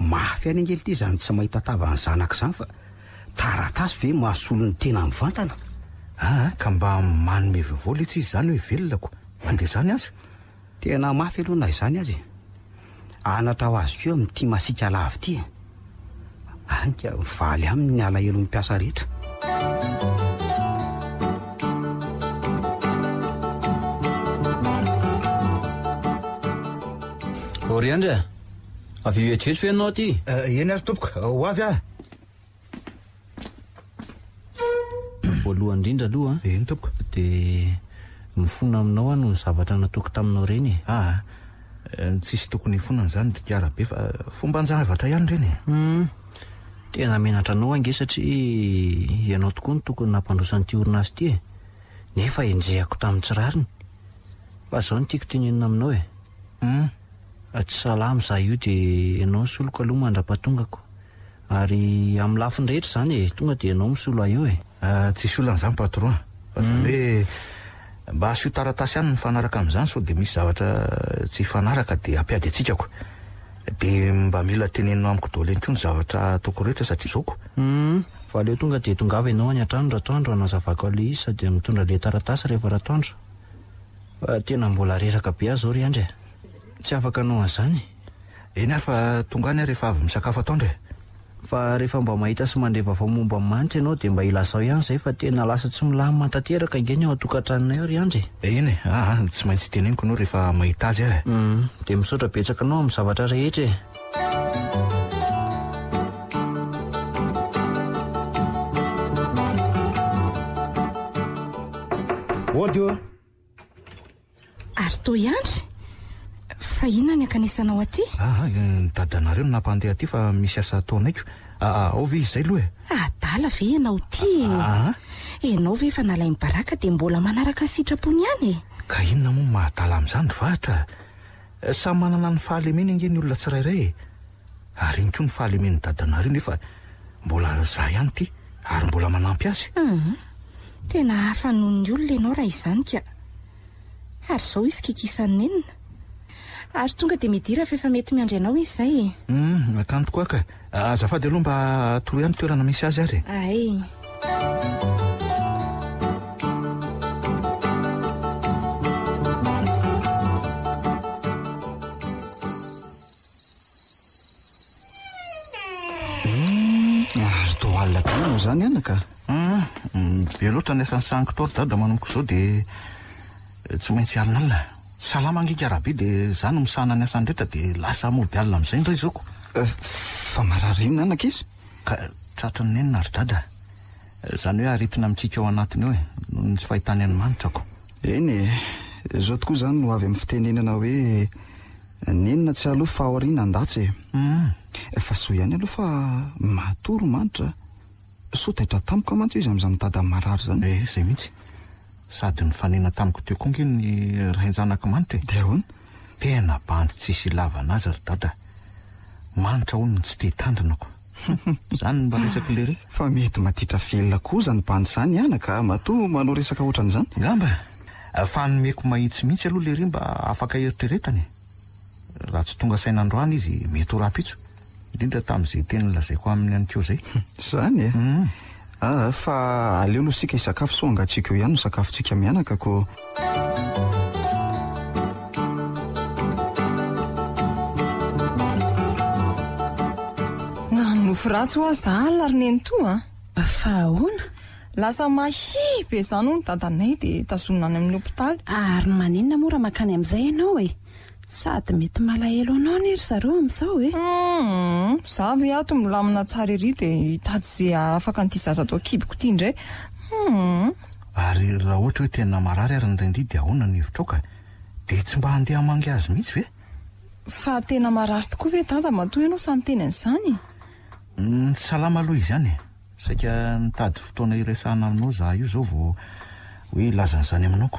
mafy any angely ity izany tsy mahita tavany zanak' izany fa taratasy ve mahasolon'ny tena nivantana aha ka mba mano me vovoly itsy izy zany hoe velonako mandeha zany azy tena mafy elohanay izany azy e. anatra ho azy keo amin'ity masika lavy ity e. anyka valy amin'ny alaelo mimpiasa rehetra ory andry a avy etsetsy e hoennao aty eno eh, ary topoka ho avy avoalohany (clears throat) indrindra aloha an ah. eny topok de mifona aminao a ah, no nzavatra natoky taminao reny aa ah, eh, tsisy tokony fonanyzany de tiarabe fa eh, fomba njanavatra ihany renye u hmm. tena menatra anao ange satria ianao tokoa ny tokony nahampandrosanyity horina azy ity e nefa enjehako tamin'n tsirariny fa zao no tiako tenenina aminao eum hmm. tsy salamy zah io de anao misoloko aleo mandra-pahatongako ary amlafindrehetra zany e tonga de anao misoloa o etss olon'zapatany deiy onyzavaoehtra satria zaokoaaleo tonga detongaanao yaanoranronazavaka le izy sady mitodra le taratasy rehefarahatandro ah, tena mbola reraka be azao r andry a tsy afaka anao an'izany eny ary fa tongany ah rehefa avy misakafo ataondra e fa rehefa mba mahita sy mandreva va momba nmanitsy ianao de mba hilazao ihany zay fa tena lasa tsy milany mantanteraka angeny ao atokantraninay ry andrye eny e ahah tsy maintsy teneniko nao rehefa mahita azy ae um mm, de misaotra betsaka anao am'ny zavatra rehetra e ohdy o ary to iandry fa inona ny akanisanao aty aa ah, n eh, dadanareo no nampandeha ty fa misy asa ataonaiko aao ah, ah, ve izzay aloha eaa ve ianao tyea ianao ve efa nalay mibaraka de mbola manaraka ny sitrapony ihanyeka inona moany mahaala amn'izany ryvahtrasamy eh, manana ny fahalemeny ange ny olona tsirairay e ary iny koa ny fahalemenny dadanareo nefa mbola zah ihany ity ary mbola manampy aynhaanoho'ny mhm. olona ianao rahaiany one ary tonga de midira faefa mety miandre anao izy zayu hmm, akantokoaka ah, azafady aloha mba toro hany toerana misy azy ary e ay hmm, azo toalina teno zany ana ka hmm, mm, be loatra ansan'ny sanik tor da da manomoko zao di eh, tsy maintsy alina alna ts alamangikarahabe de za no misahana ny asandrehetra de lasa mody alina am'izay ndra zaoko eh, fa mararoinona anakizy ka tratrany nenina arydrada eh, zany hoe aritina mitsika ao anatiny ao e nsy hitay anymanitakoeny e, zao tokoa zany no avy amin'ny fitenenana hoe nenina tsy aloha faaorina ndatsye fa sho iany e. hmm. aloha fa matoro manitra so taitra tamoka mantso izy am'iza mitada marary zany eh, zayihitsy sady nyfanena tamiko teo koa nga ny rahaianjanaka manita e de hona tena bandy tsisy lavanazy ary dao da manitra honony tsy te tandinako (laughs) zany mba resaka lehry fa mety maditra felona ko za ny bany zany iana ka mato manao resaka oatrany izany ngamba fa nomeko mahi tsy mihitsy aloha lehry mba afaka heritreretanye raha tsy tonga sainandroany izy mety hora-pitso indrinda tam'izay tenynnlazaiko amin'ny any keo zay (laughs) zany e um aa ah, fa aleo loa sika isakafo soangatsika eo ihany no sakafontsika mianaka ko nanofo ratsy ho azala ary neny to an fa hona lasa mahi be zany o no tadanay di tazonona ny amin'ny hôpitaly ary manenona moa raha mahakany amin'izay ianao e sadymetyaaanaoery zaroami'izaoea eh? mm-hmm. miaminatsa e dehtady za afaka nidi zaa to kioko t indrayh mm-hmm. oahoe arynand nna nheiao kde tsy mba andehmangy azy mihitsyveaay tokoa ve aa matoy anao sany tenan'izanyysaamaaloha mm, izy any e. saa nitady otoaaiaihna aminao ah io zao vahoean'zany aminaodo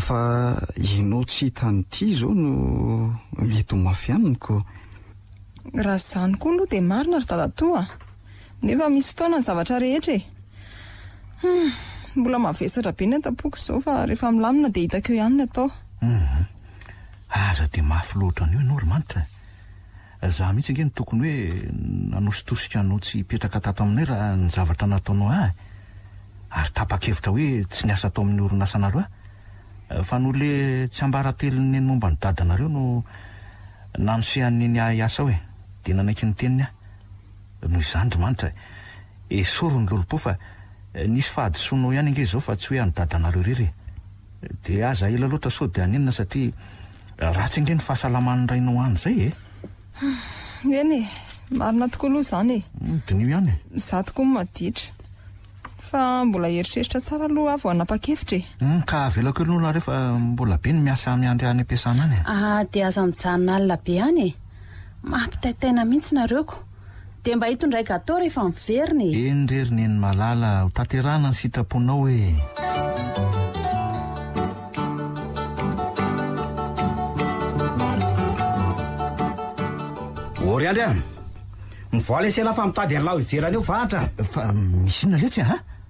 fa inao tsy hitany ti zao no mety ho mafyaniny koraha zany koa aloha de marina ry tatato a nefa misy fotoana ny zavatraehetra embola hmm, maveatra be na tapoky zao farehefa mlamina de hitak eo ihanny ataoadearaanao mihintsy angeny tokoy hoeiinona fa noh le tsy ambaratelony nmomba ny dadanareo no nanosehanynyah iasa ho e de nanaiky ny teniny ah noho izany r aitasorny loloo fa eh, nisy fahadsoanao ihany ange zao fa tsy hoe anyala oaa d nnaaha tsy ange ny hannrainao any zay e (sighs) eny e marona tokoa aloha zany e hmm, denio ihany e za tokoa maditra fa mbola heritreritra tsara aloha a vao anapa-kevitra eh hmm, u ka avela ko elonolo na rehefa mbola be ny miasa miandry any ampiasana any e. ah ah de azanyjanona alina be any e mampitaitaina mihitsy nareoko de mba hitondraika atao rehefa miverinae enyrerinyeny malala ho tanterana ny sitaponao hoe ory andry ah mivoala e selafa mitady anylao hivelana eo vahatra fa mm, misinona reo tsy aa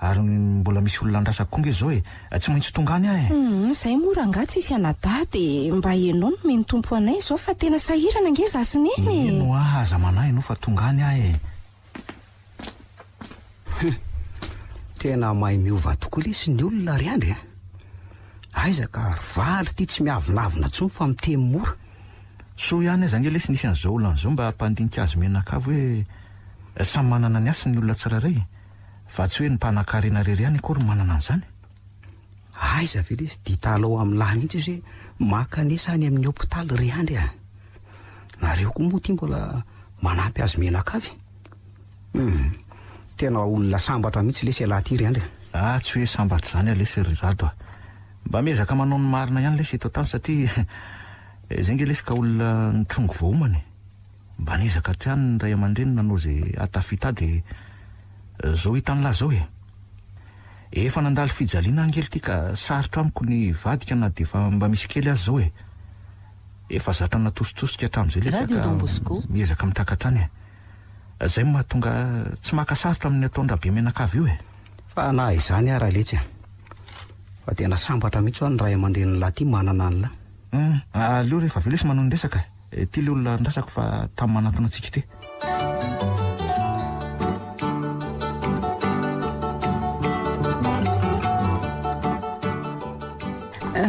ary mbola misy olona ndrasako koa ngeh zao e ah, tsy mahintsy tongany ah e hmm, zay mora ngah tsisy anada de mba enao nomeny tompo anay zao fa tena ahirana nge zasina e nyno ahaza manahy anao fa tongany ah etenamahay (laughs) miova tokoa lesy ny olona ry andry a e. aizaka ry vary ity tsy miavinavina tsony fa miteny mora so iahnay e, zange lesy nisy an'izao olan'zao mba ampandinik azo mehnakavy hoe eh, samy manana any asy ny olona tsiraray fa tsy hoe nimpanakarynare ry any akory manana anyzany azave lesditalao am'nlahny ihitsy izy hoe maka nesa ny amin'ny opitaly ry andry aareo koa moa t mboaaampy az menakataolona hmm, sambatra mihitsy les lah ty ry andry ah tsy hoe sambatra zany alesa rynrato a mba mezaka manao ny marina ihany lesy eto atany satria (laughs) eh, zange lesy ka olona nitrongo vohomana mba nezaka ty any ray aman-dreny nanao zay atafita de zao hitan'lah zao e efa nandaly fijaliana angely ty ka sarotr amiko iaeyoranaosiosikaraay e. aaahatonga e. tsy maka sarotro amin'ny ataondrabe makao hihitsy ona la ty aaaaleo rehefa elo sy manonresaka e. ty le olonandrasakf tammanaona aik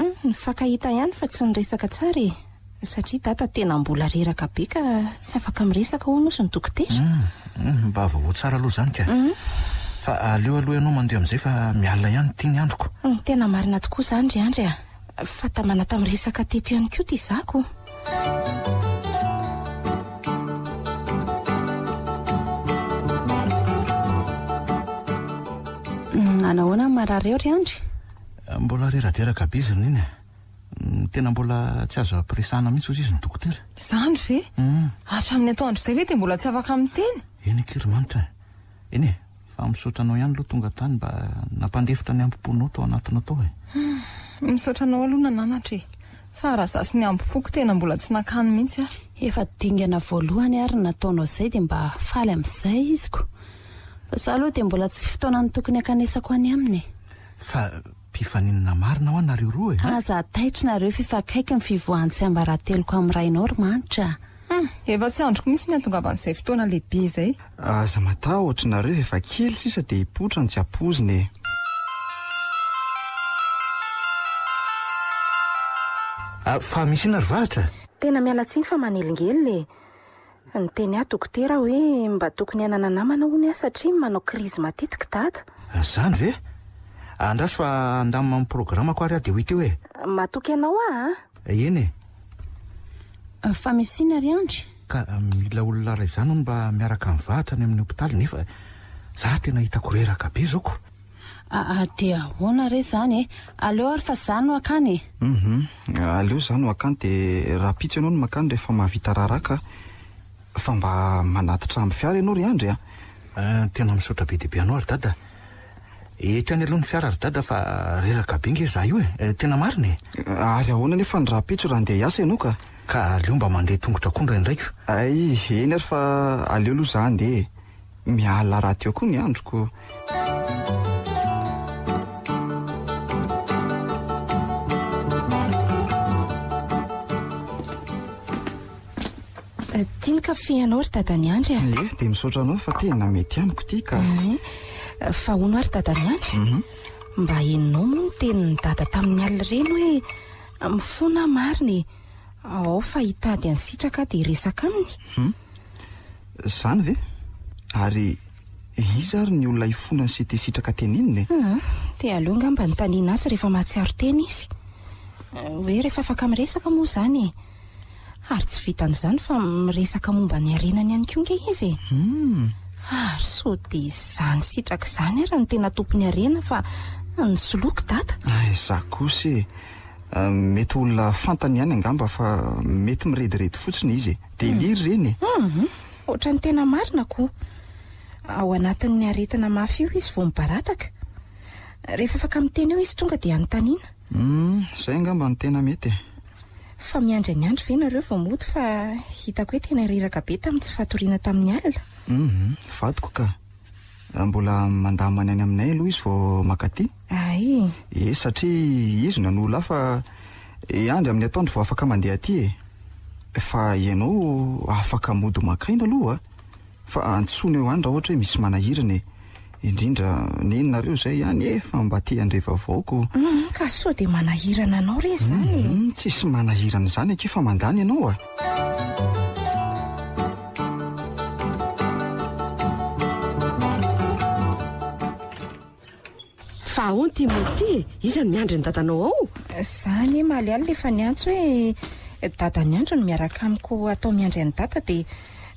Mm, nyfankahita ihany fa tsy nyresaka tsara e satria data tena mbola reraka be ka tsy afaka minresaka oa naosy ny tokotera mm, mm, mba vaovao tsara loha zany kaa fa aleo aloha ianao mandeh amin'izay fa mialina ihany tia ny andriko ntena marina tokoa izany ry andry a fa ta manata amin' resaka teto iany ko ty izako nanaohoana ny marahreo ry andry mbola reraderaka b izy rnaeny e mm, tena mbola tsy azo mpirisahana mihitsy otzy izy nydokotel mm. t eny irymanitra e. eny efaaotranao iany aloha tonga tany mba napandeitra ny ampiponao tao anatiny atao eaoraoahaba tst ingna valohany ary nataonao zay de mba faly am'izay izyko fa sa aloha de mbola tsy fotonany tokony akanesako any aminye fanana marinaaro e. aza taitra nareo faefa kaiky nifivoan tsy ambaraha teloko amin'nyrainao ry manitrahu hmm, efa tsy androko mihitsy ny antonga van'izay fotoana lehibe zay za mata ohtra nareoefa kely sisa de hipotra e. ah, ny tsyapozinye misiatena mianatsiny fa manelingelnae ny teny ahtokotera hoe mba tokony hianana nay manahono ah e, satria manao krizy matetiky tatoznyve andrasy fa andamia in'y programa ko ary ah de hoet o e matoka ianao aha eny e fa misina ry andry ka mila olonara izany mba miaraka nvahitra ny amin'ny hôpitaly nefa za tena hitakoreraka be zao ko ah, ah, de hoana reo zany e aleo ary fa zano akany ealeo zano akny deahaitsy anao no makanyrehahahaa mbia aao driorabeee o etany aloha ny fiarary dada fa reraka be ingeh zah io e eh, tena mariny e ary ahoana nefa ny raha petso raha andeha hiasa ianao ka ka aleo mba mandeha tongotra kondrai ndraiky fa ay eny ary fa aleo aloha zahndeha e. mialna raha teo koa ny androkoaeh e? de misotra anao fa tena mety aniko ty ka eaooa mhm. nnny aatamin'ny alnehoemiona aina aohitadyny itraka de eaa ainyny hmm? vei aryylona inany setendaongamba e? hmm. nana ayehfmahasiaoteioehaemoa zaneary tsy vitan'zany fa miresaka momba ny arena ny any konga izy e hmm. ary so de za ny sitrak' izany araha no tena tompony arena fa ny soloky data a ah, za kosy e ah, mety olona fantaniany angamba fa mety mirediredy fotsiny izy e deliry hmm. ireny eum mhm. ohatra ny tena marina koa ao anatin'ny aretina mafy io izy vao mibarataka rehefa afaka mi' tena eo izy tonga de anotaniana um hmm, zay angamba no tena mety e fa miandry any andry ve nareo vao mody fa hitako hoe tena ireraka be tami tsy fahatoriana tamin'ny alinau vatoko mhm, ka ah, mbola mandamanyany aminay aloha izy vao makati a e eh, satria izy nano lafa eh, andry amin'ny ataondry vao afaka mandeha ty e fa ianao afaka mody makaina aloha a fa antsoina eo any rah ohatra hoe misy manahiranae indrindra nenonareo zay ihany efa mba te andreva vaoko mm, ka soa de manahirana anao rey zanye mm, mm, tsisy manahirana izany ankeo fa mandany ianao a fa aho ny timoté izany miandry ny dadanao ao izany e malialy na efa nyantsy hoe dadany andro no miaraka amiko atao miandry any data dia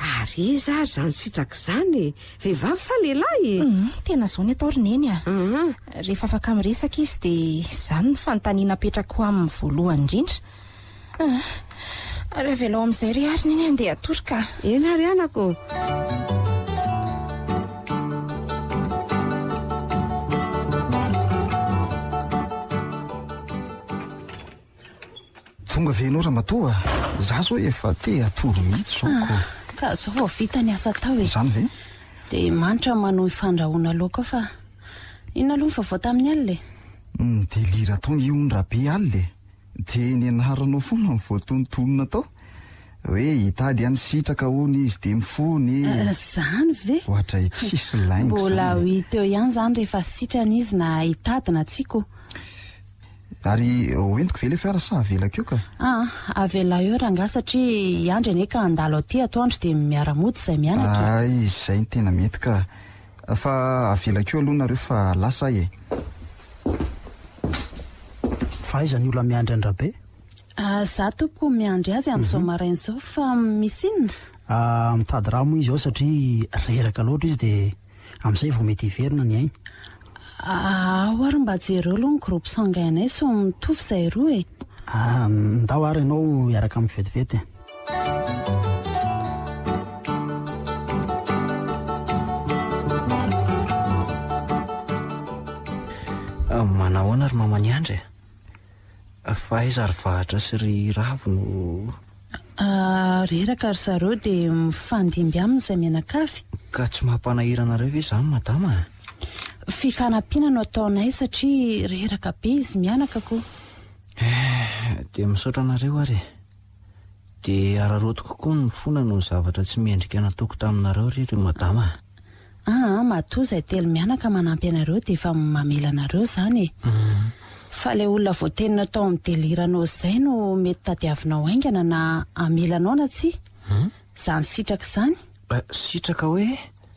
ary zary zany sitraka zanye vehivavy sa lehilahy e mm, tena zao ny ataorneny ah rehefa afaka mi resaka izy di zany nyfanotanina petraka ho amin'ny voalohany indrindra ah, raha velao am'izay re ari na eny an deha atory ka eny ari anako tonga venoraha matoa za zao efa te atory mhitsy zao koa ah. ka zao vao vita ny asa tao ezany ve de manitra mano ifandrahoana loha ko fa inalohany fa vao tamin'ny alle hmm, de lira atao naondrahabe alle de nianaranao fona nivotontonona tao hoe hitady ihany sitraka hony izy de mifony eh, eh, zany ve oatra y tsisy (laughs) lain ybola e. hoe teo ihany zany rehefa sitrany izy na hitadina tsiko ary uh, oentiko vely efa arah sa avela keo ka aa ah, avela eo raha nga satria iandry eny eka andalo ty atoandro de miaramody izay mianakaay zay ny tena metyka fa avelakeo alohanareo fa lasay e fa aizany olo miandry andrabe zah tompoko miandry azy amn''zao mhm. marain' zao fa mis in ah, mitady ra moa izy ao satria reraka loatra izy de amn'izay vao mety hiverina ny aigny oary mba jereo aloha ny gropsangaynay sonntofy zay ro e ah, ndao ary ianao iaraka amin'nvetivety e. ah, mana hoana ry mamaniandry e fa aiza ry vahatra sy ry ravono ah, reeraka ry zareo dia mifandimby aminy izay mianakafy ka tsy mahampanahira anareo zany madama fifanampina no ataonay satria reheraka be izy mianaka koa eh, dia misaotra anareo ary dia ararotokokoa n ny fona no ny zavatra tsy miendrikana toko taminareo rery madama aa ah, ah, matoiza ai telo mianaka manampy anareo dia efa mamela anareo izany e fa lay olona voatenina tao amin'ny deliranao izay no mety tadiavinao aingana na amelanao na tsy hmm? iza ny sitraka izany eh, sitraka hoe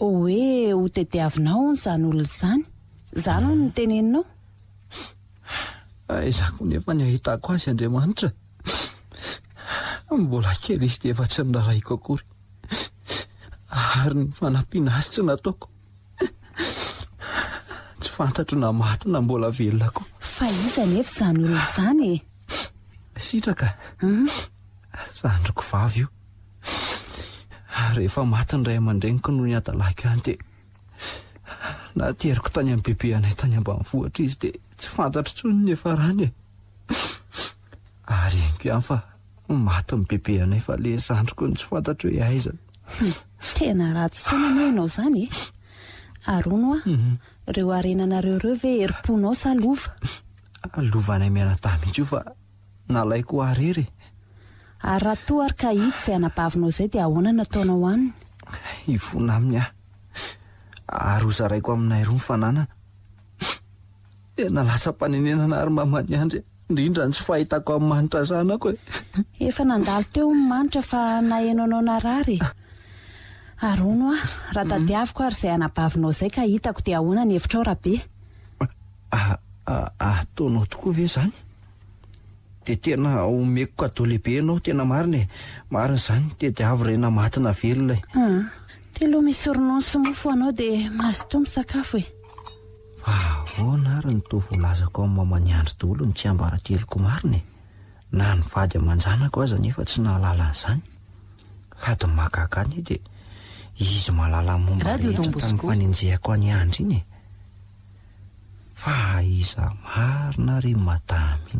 Oh, hoe ho tediavinao ny izany olonaizany izany ono noteneninao ah, izako nefa ny hahitako azy andriamanitra mbola kelyizy de efa-tsy nraraiko akory ary ny fanampinasitsy na taoko tsy fantatro namatyna mbola velona koa fa iza nefa izany olona izany e sitraka zandroko vavy io rehefa maty ny ray amandreniko noho ny adalaiko ihany dia nateeriko tany amin'ny bebeanay tany ambain'ny vohitra izy dia tsy fantatro tsony ny efa rany e areniko ihany fa maty ny bebe anay fa lezandriko ny tsy fantatra hoe aizany tena raha tsy sna anao ianao izany e aryo no ah mhm. ireo arenanareo reo ve erimponao sa lova alova nay miaina-damiitso fa nalaiko oarery ary raha toa ary kahita izay anabavinao izay di ahoana ny ataonao aminy i fona aminy ah aryozaraiko aminay roa ny fananana di nalatsampanenenana ary mamanyandry indrindra ny tsy fahitako amin'ny manitra zahnako e efa nandalo teo manitra fa nahaino nao nararye arono ah raha tadiaviko ary izay anabavinao izay ka hitako dia ahoana ny hevitra ao raha be ah, ah, ah, ataonao tokoa ve zany de tena omekok dolehibe ianao tena marina e marin'izany tediavy irena matina velonae ah, teloa misy sournon smo fo anao dia mahazo to mo sakafo efavona ry ny tovolazako aminny mamaniandry dolony tsy ambarateloko mainae na nyfady amanjanako aza nefa tsy nahalalan'zany adyaa ay e, d z maala mombaetany fanjehako ny adr iyna e. iy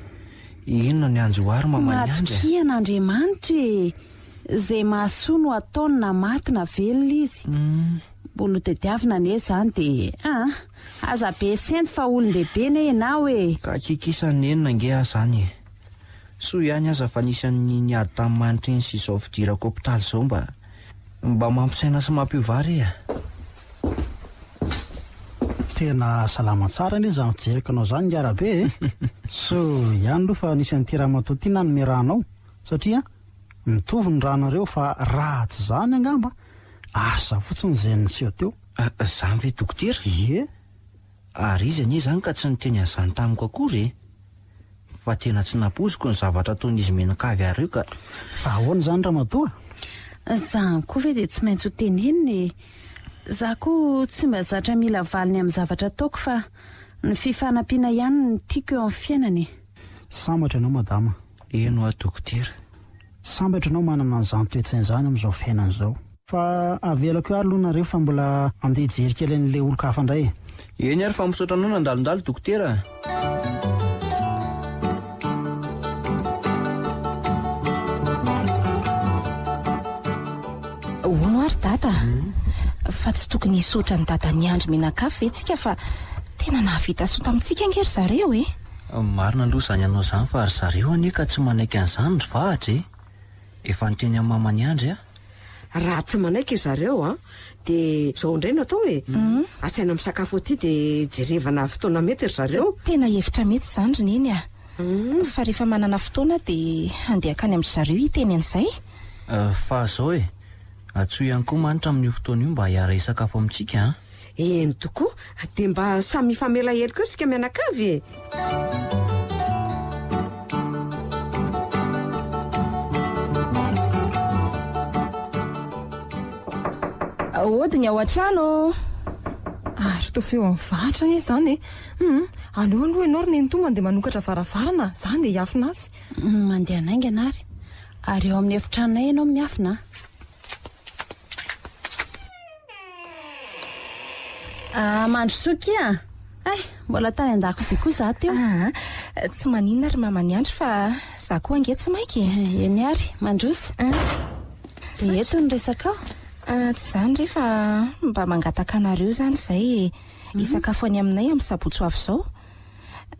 inona ny anjo hary mamamahaaondkihan'aandriamanitra e izay mahasoa no ataonna matyna velona izy mm. mboloh dediavina ane izany dia ah aza be senty fa olondehibena anao e ka kikisany enona nge ah zany e soa ihany aza fa nisan'ny niady tamin'ny manitrany syzao fidirako opotaly izao mba mba mampisaina sy mampiovary ea tena salama tsara ndy iny zanyfijerika nao zany niarabe e eh? (laughs) so ihany alohfa nisanyity rahamatoa ty nanome ranao satria mitovy ny ranareo fa raha tsy zany anamba a za fotsiny zay nitseo teo ah, zany ve dokotera ie ary izy ani zany ka tsy nyteny azany tamiko akory e fa tena tsy napoziko nyzavatra tonyizy menakay areo ka fa ahoany zany raha madoa zany koa ve de tsy maintsy hoteny enny eh? zao koa tsy mba zatra mila valiny amin'ny zavatra taoko fa ny fifanam-piana ihany ny tiako eo amin'ny fiainany e sambatra anao madama eno ary dokotera sambatra anao manana nyizany toetsain'izany amin'izao fiainan' izao fa avelako o ary alohana rehoa fa mbola andeha hjerikelain'ila olo ka afa indray e eny ary fa mpisotra anao nandalondalo dokotera h hono ary data hmm. fa tsy tokony hisotra ny dadany andry mihnakafo e eh, tsika fa tena nahavita sotamintsika ngy ry zareo e marina loh zany ianao izany fa ry zareo any ka tsy manaiky nyizany ry vahtra eh. efa noteny aminmamany andry a raha tsy manaiky ry zareo an ah. de zao ndrano atao hoe mm-hmm. asaina misakafo aty di jerevana fotoana mety ry zareo tena hevitra mety zanryneny a ah. mm-hmm. fa rehefa manana fotoana di andehaka any ain'ry zareo hiteny an'izayao äh, atsoha ihany koa manitra amin'nio fotoana io mba hiara esakafo amintsikaa ah. eny tokoa de mba samyifamelahely koa sika mianakavy e otiny ao antrano arotofeo ami'ny vatra ny e, zany e hu mm-hmm. alohaaloha ianao ry neny tomandeha manokatra varavarana zany de hiafina azy mm, mandeha nainga anary areo amin'ny evitranonay anao miafina Ah, mandro sokia a ah. eh, mbola tany an-dako iza koa za teo ah, tsy maninona ary mamany andro fa za koa ange tsy mainky eh, eny ary mandroso e etony resakaao tsy iza nrehefa mba mangataka anareo zany zay mhm. isakafo any aminay amin'ny zabotsoavo izao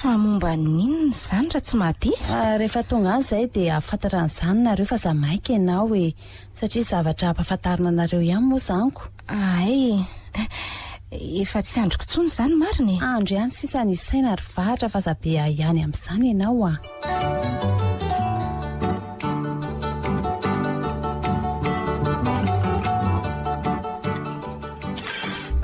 famomba ninony izany raha tsy mahdizorehefa ah, tonga any izay dia afantatranyizany nareo fa zao maika ianao e satria zavatra ampafantarina anareo ihany moa izanyko aay ah, eh. efa tsy andro kintsony izany mariny andro ihany sisany saina ry vahtra fa zah be aiany amin'izany ianao a ah.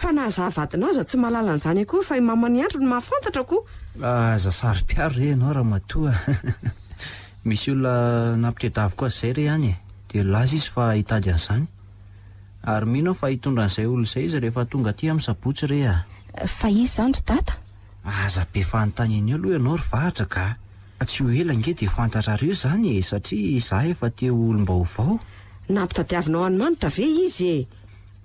fanahazaha vadinao za tsy mahalala n'izany akoa fa mamani andro no mahafantatra koa ah, zasarypiaro re ianao raha matoamisy (laughs) olona nampitediavy ko zzay e anyd laza izfyan'zaymihinao fa hitondra an'izay oloizay izy rehefatonga ty amin' sabotsy ah. a izy zany y tazbe fanontaninao aloha ianao ry vahta ka ah, tsy ho ela nge de fantatra reo zany e, satria iza efa te olomba oaonampitadiavinao anomanitra vei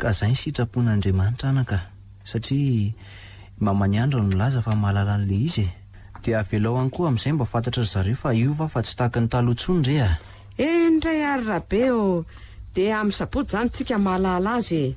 ka izay ny sitrapon'andriamanitra anaka satria mamani andro no nilaza fa mahalala an'la izye dia avelao any koa amin'izay mba fantatra y zareo fa iova fa tsy tahaka ny talohntson re ah e, enydray aryrahabe ô dia amin'ny sapody izany tsika mahalala aza e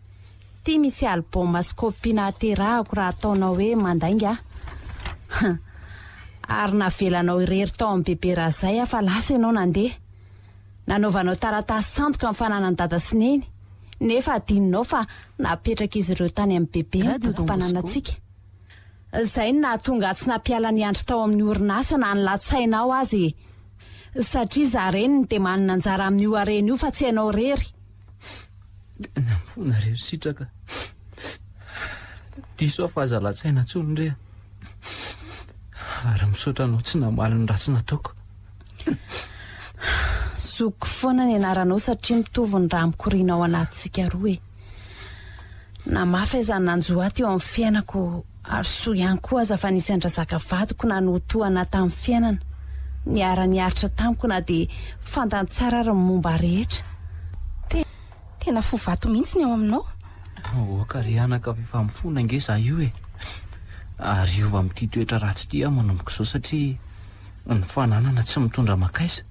tya misy albomasykopina terahako raha ataonao hoe mandainga h (laughs) ary navelanao irery tao amin'ny bebe raha zay ahfa lasa ianao nandeha nanaovanao taratasy sandoka aminny fanananydata sineny nefa adininao fa napetraka izy ireo tany amin'ny bebe nytotom-pananatsika zay no naatonga tsy napiala ny andry tao amin'ny orinasa na nylatsainao azysaia zarenny de maninanjaraamin'yoaenyiofy a na mifonarero sitraka disoafa hazalatsaina tsolonrea ary misaotra anao tsy namaliny ratsonataoko zokko foana ny anaranao satria mitoviny raha mikorianao anatsika roa oe namafy aizany nanjoaho teeo amin'ny fiainako ary soa ihany ko aza fa nisyandra zaka vadiko na notohana tamin'ny fiainana niaraniaritra tamiko na dia fantany tsara ryn momba rehetra tena fo vato mihitsy ny ao aminao ah, okari anaka fifamifonange zah io e ary ovao mity toetra rahatsy ti ah manomboko zao satria ny fananana tsy mitondra makaiza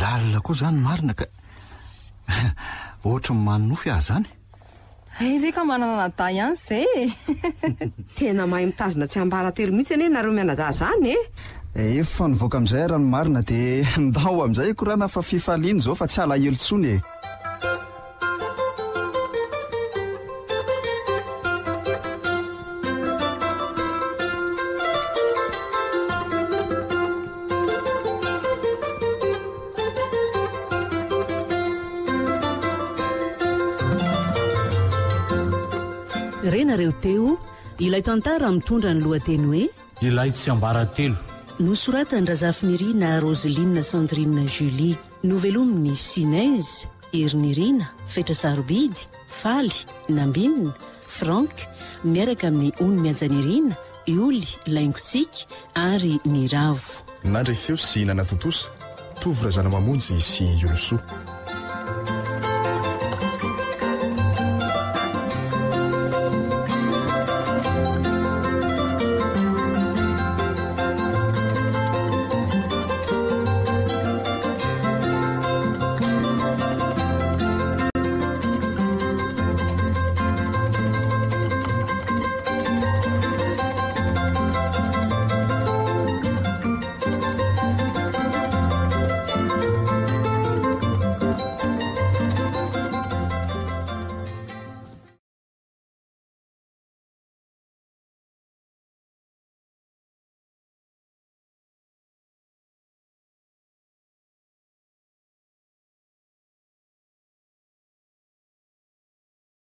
lalana koa zany marina ka (laughs) ohatry ny manonofy ah zany ai re ka manana nada ihany zaye (laughs) tena mahay mitazona tsy hambaratelo mihitsy any h e nareo mianada zany e efa nivoaka am'izay raha nomarina de (laughs) ndaho amn'izay koraha na fa fifaliany zao fa tsy alaelotonye eo teo ilay tantara mitondra ny lohateny hoe ilay tsy ambaratelo nosoratany razafimirina roselia sandria julia novelomin'ny sineze herinirina fetra sarobidy faly nambinina frank miaraka amin'ny ony mianjanirina ioly laingotsika ary miravo na ndrefeo sy nanatotosa tovy razana mamonjy sy irosoa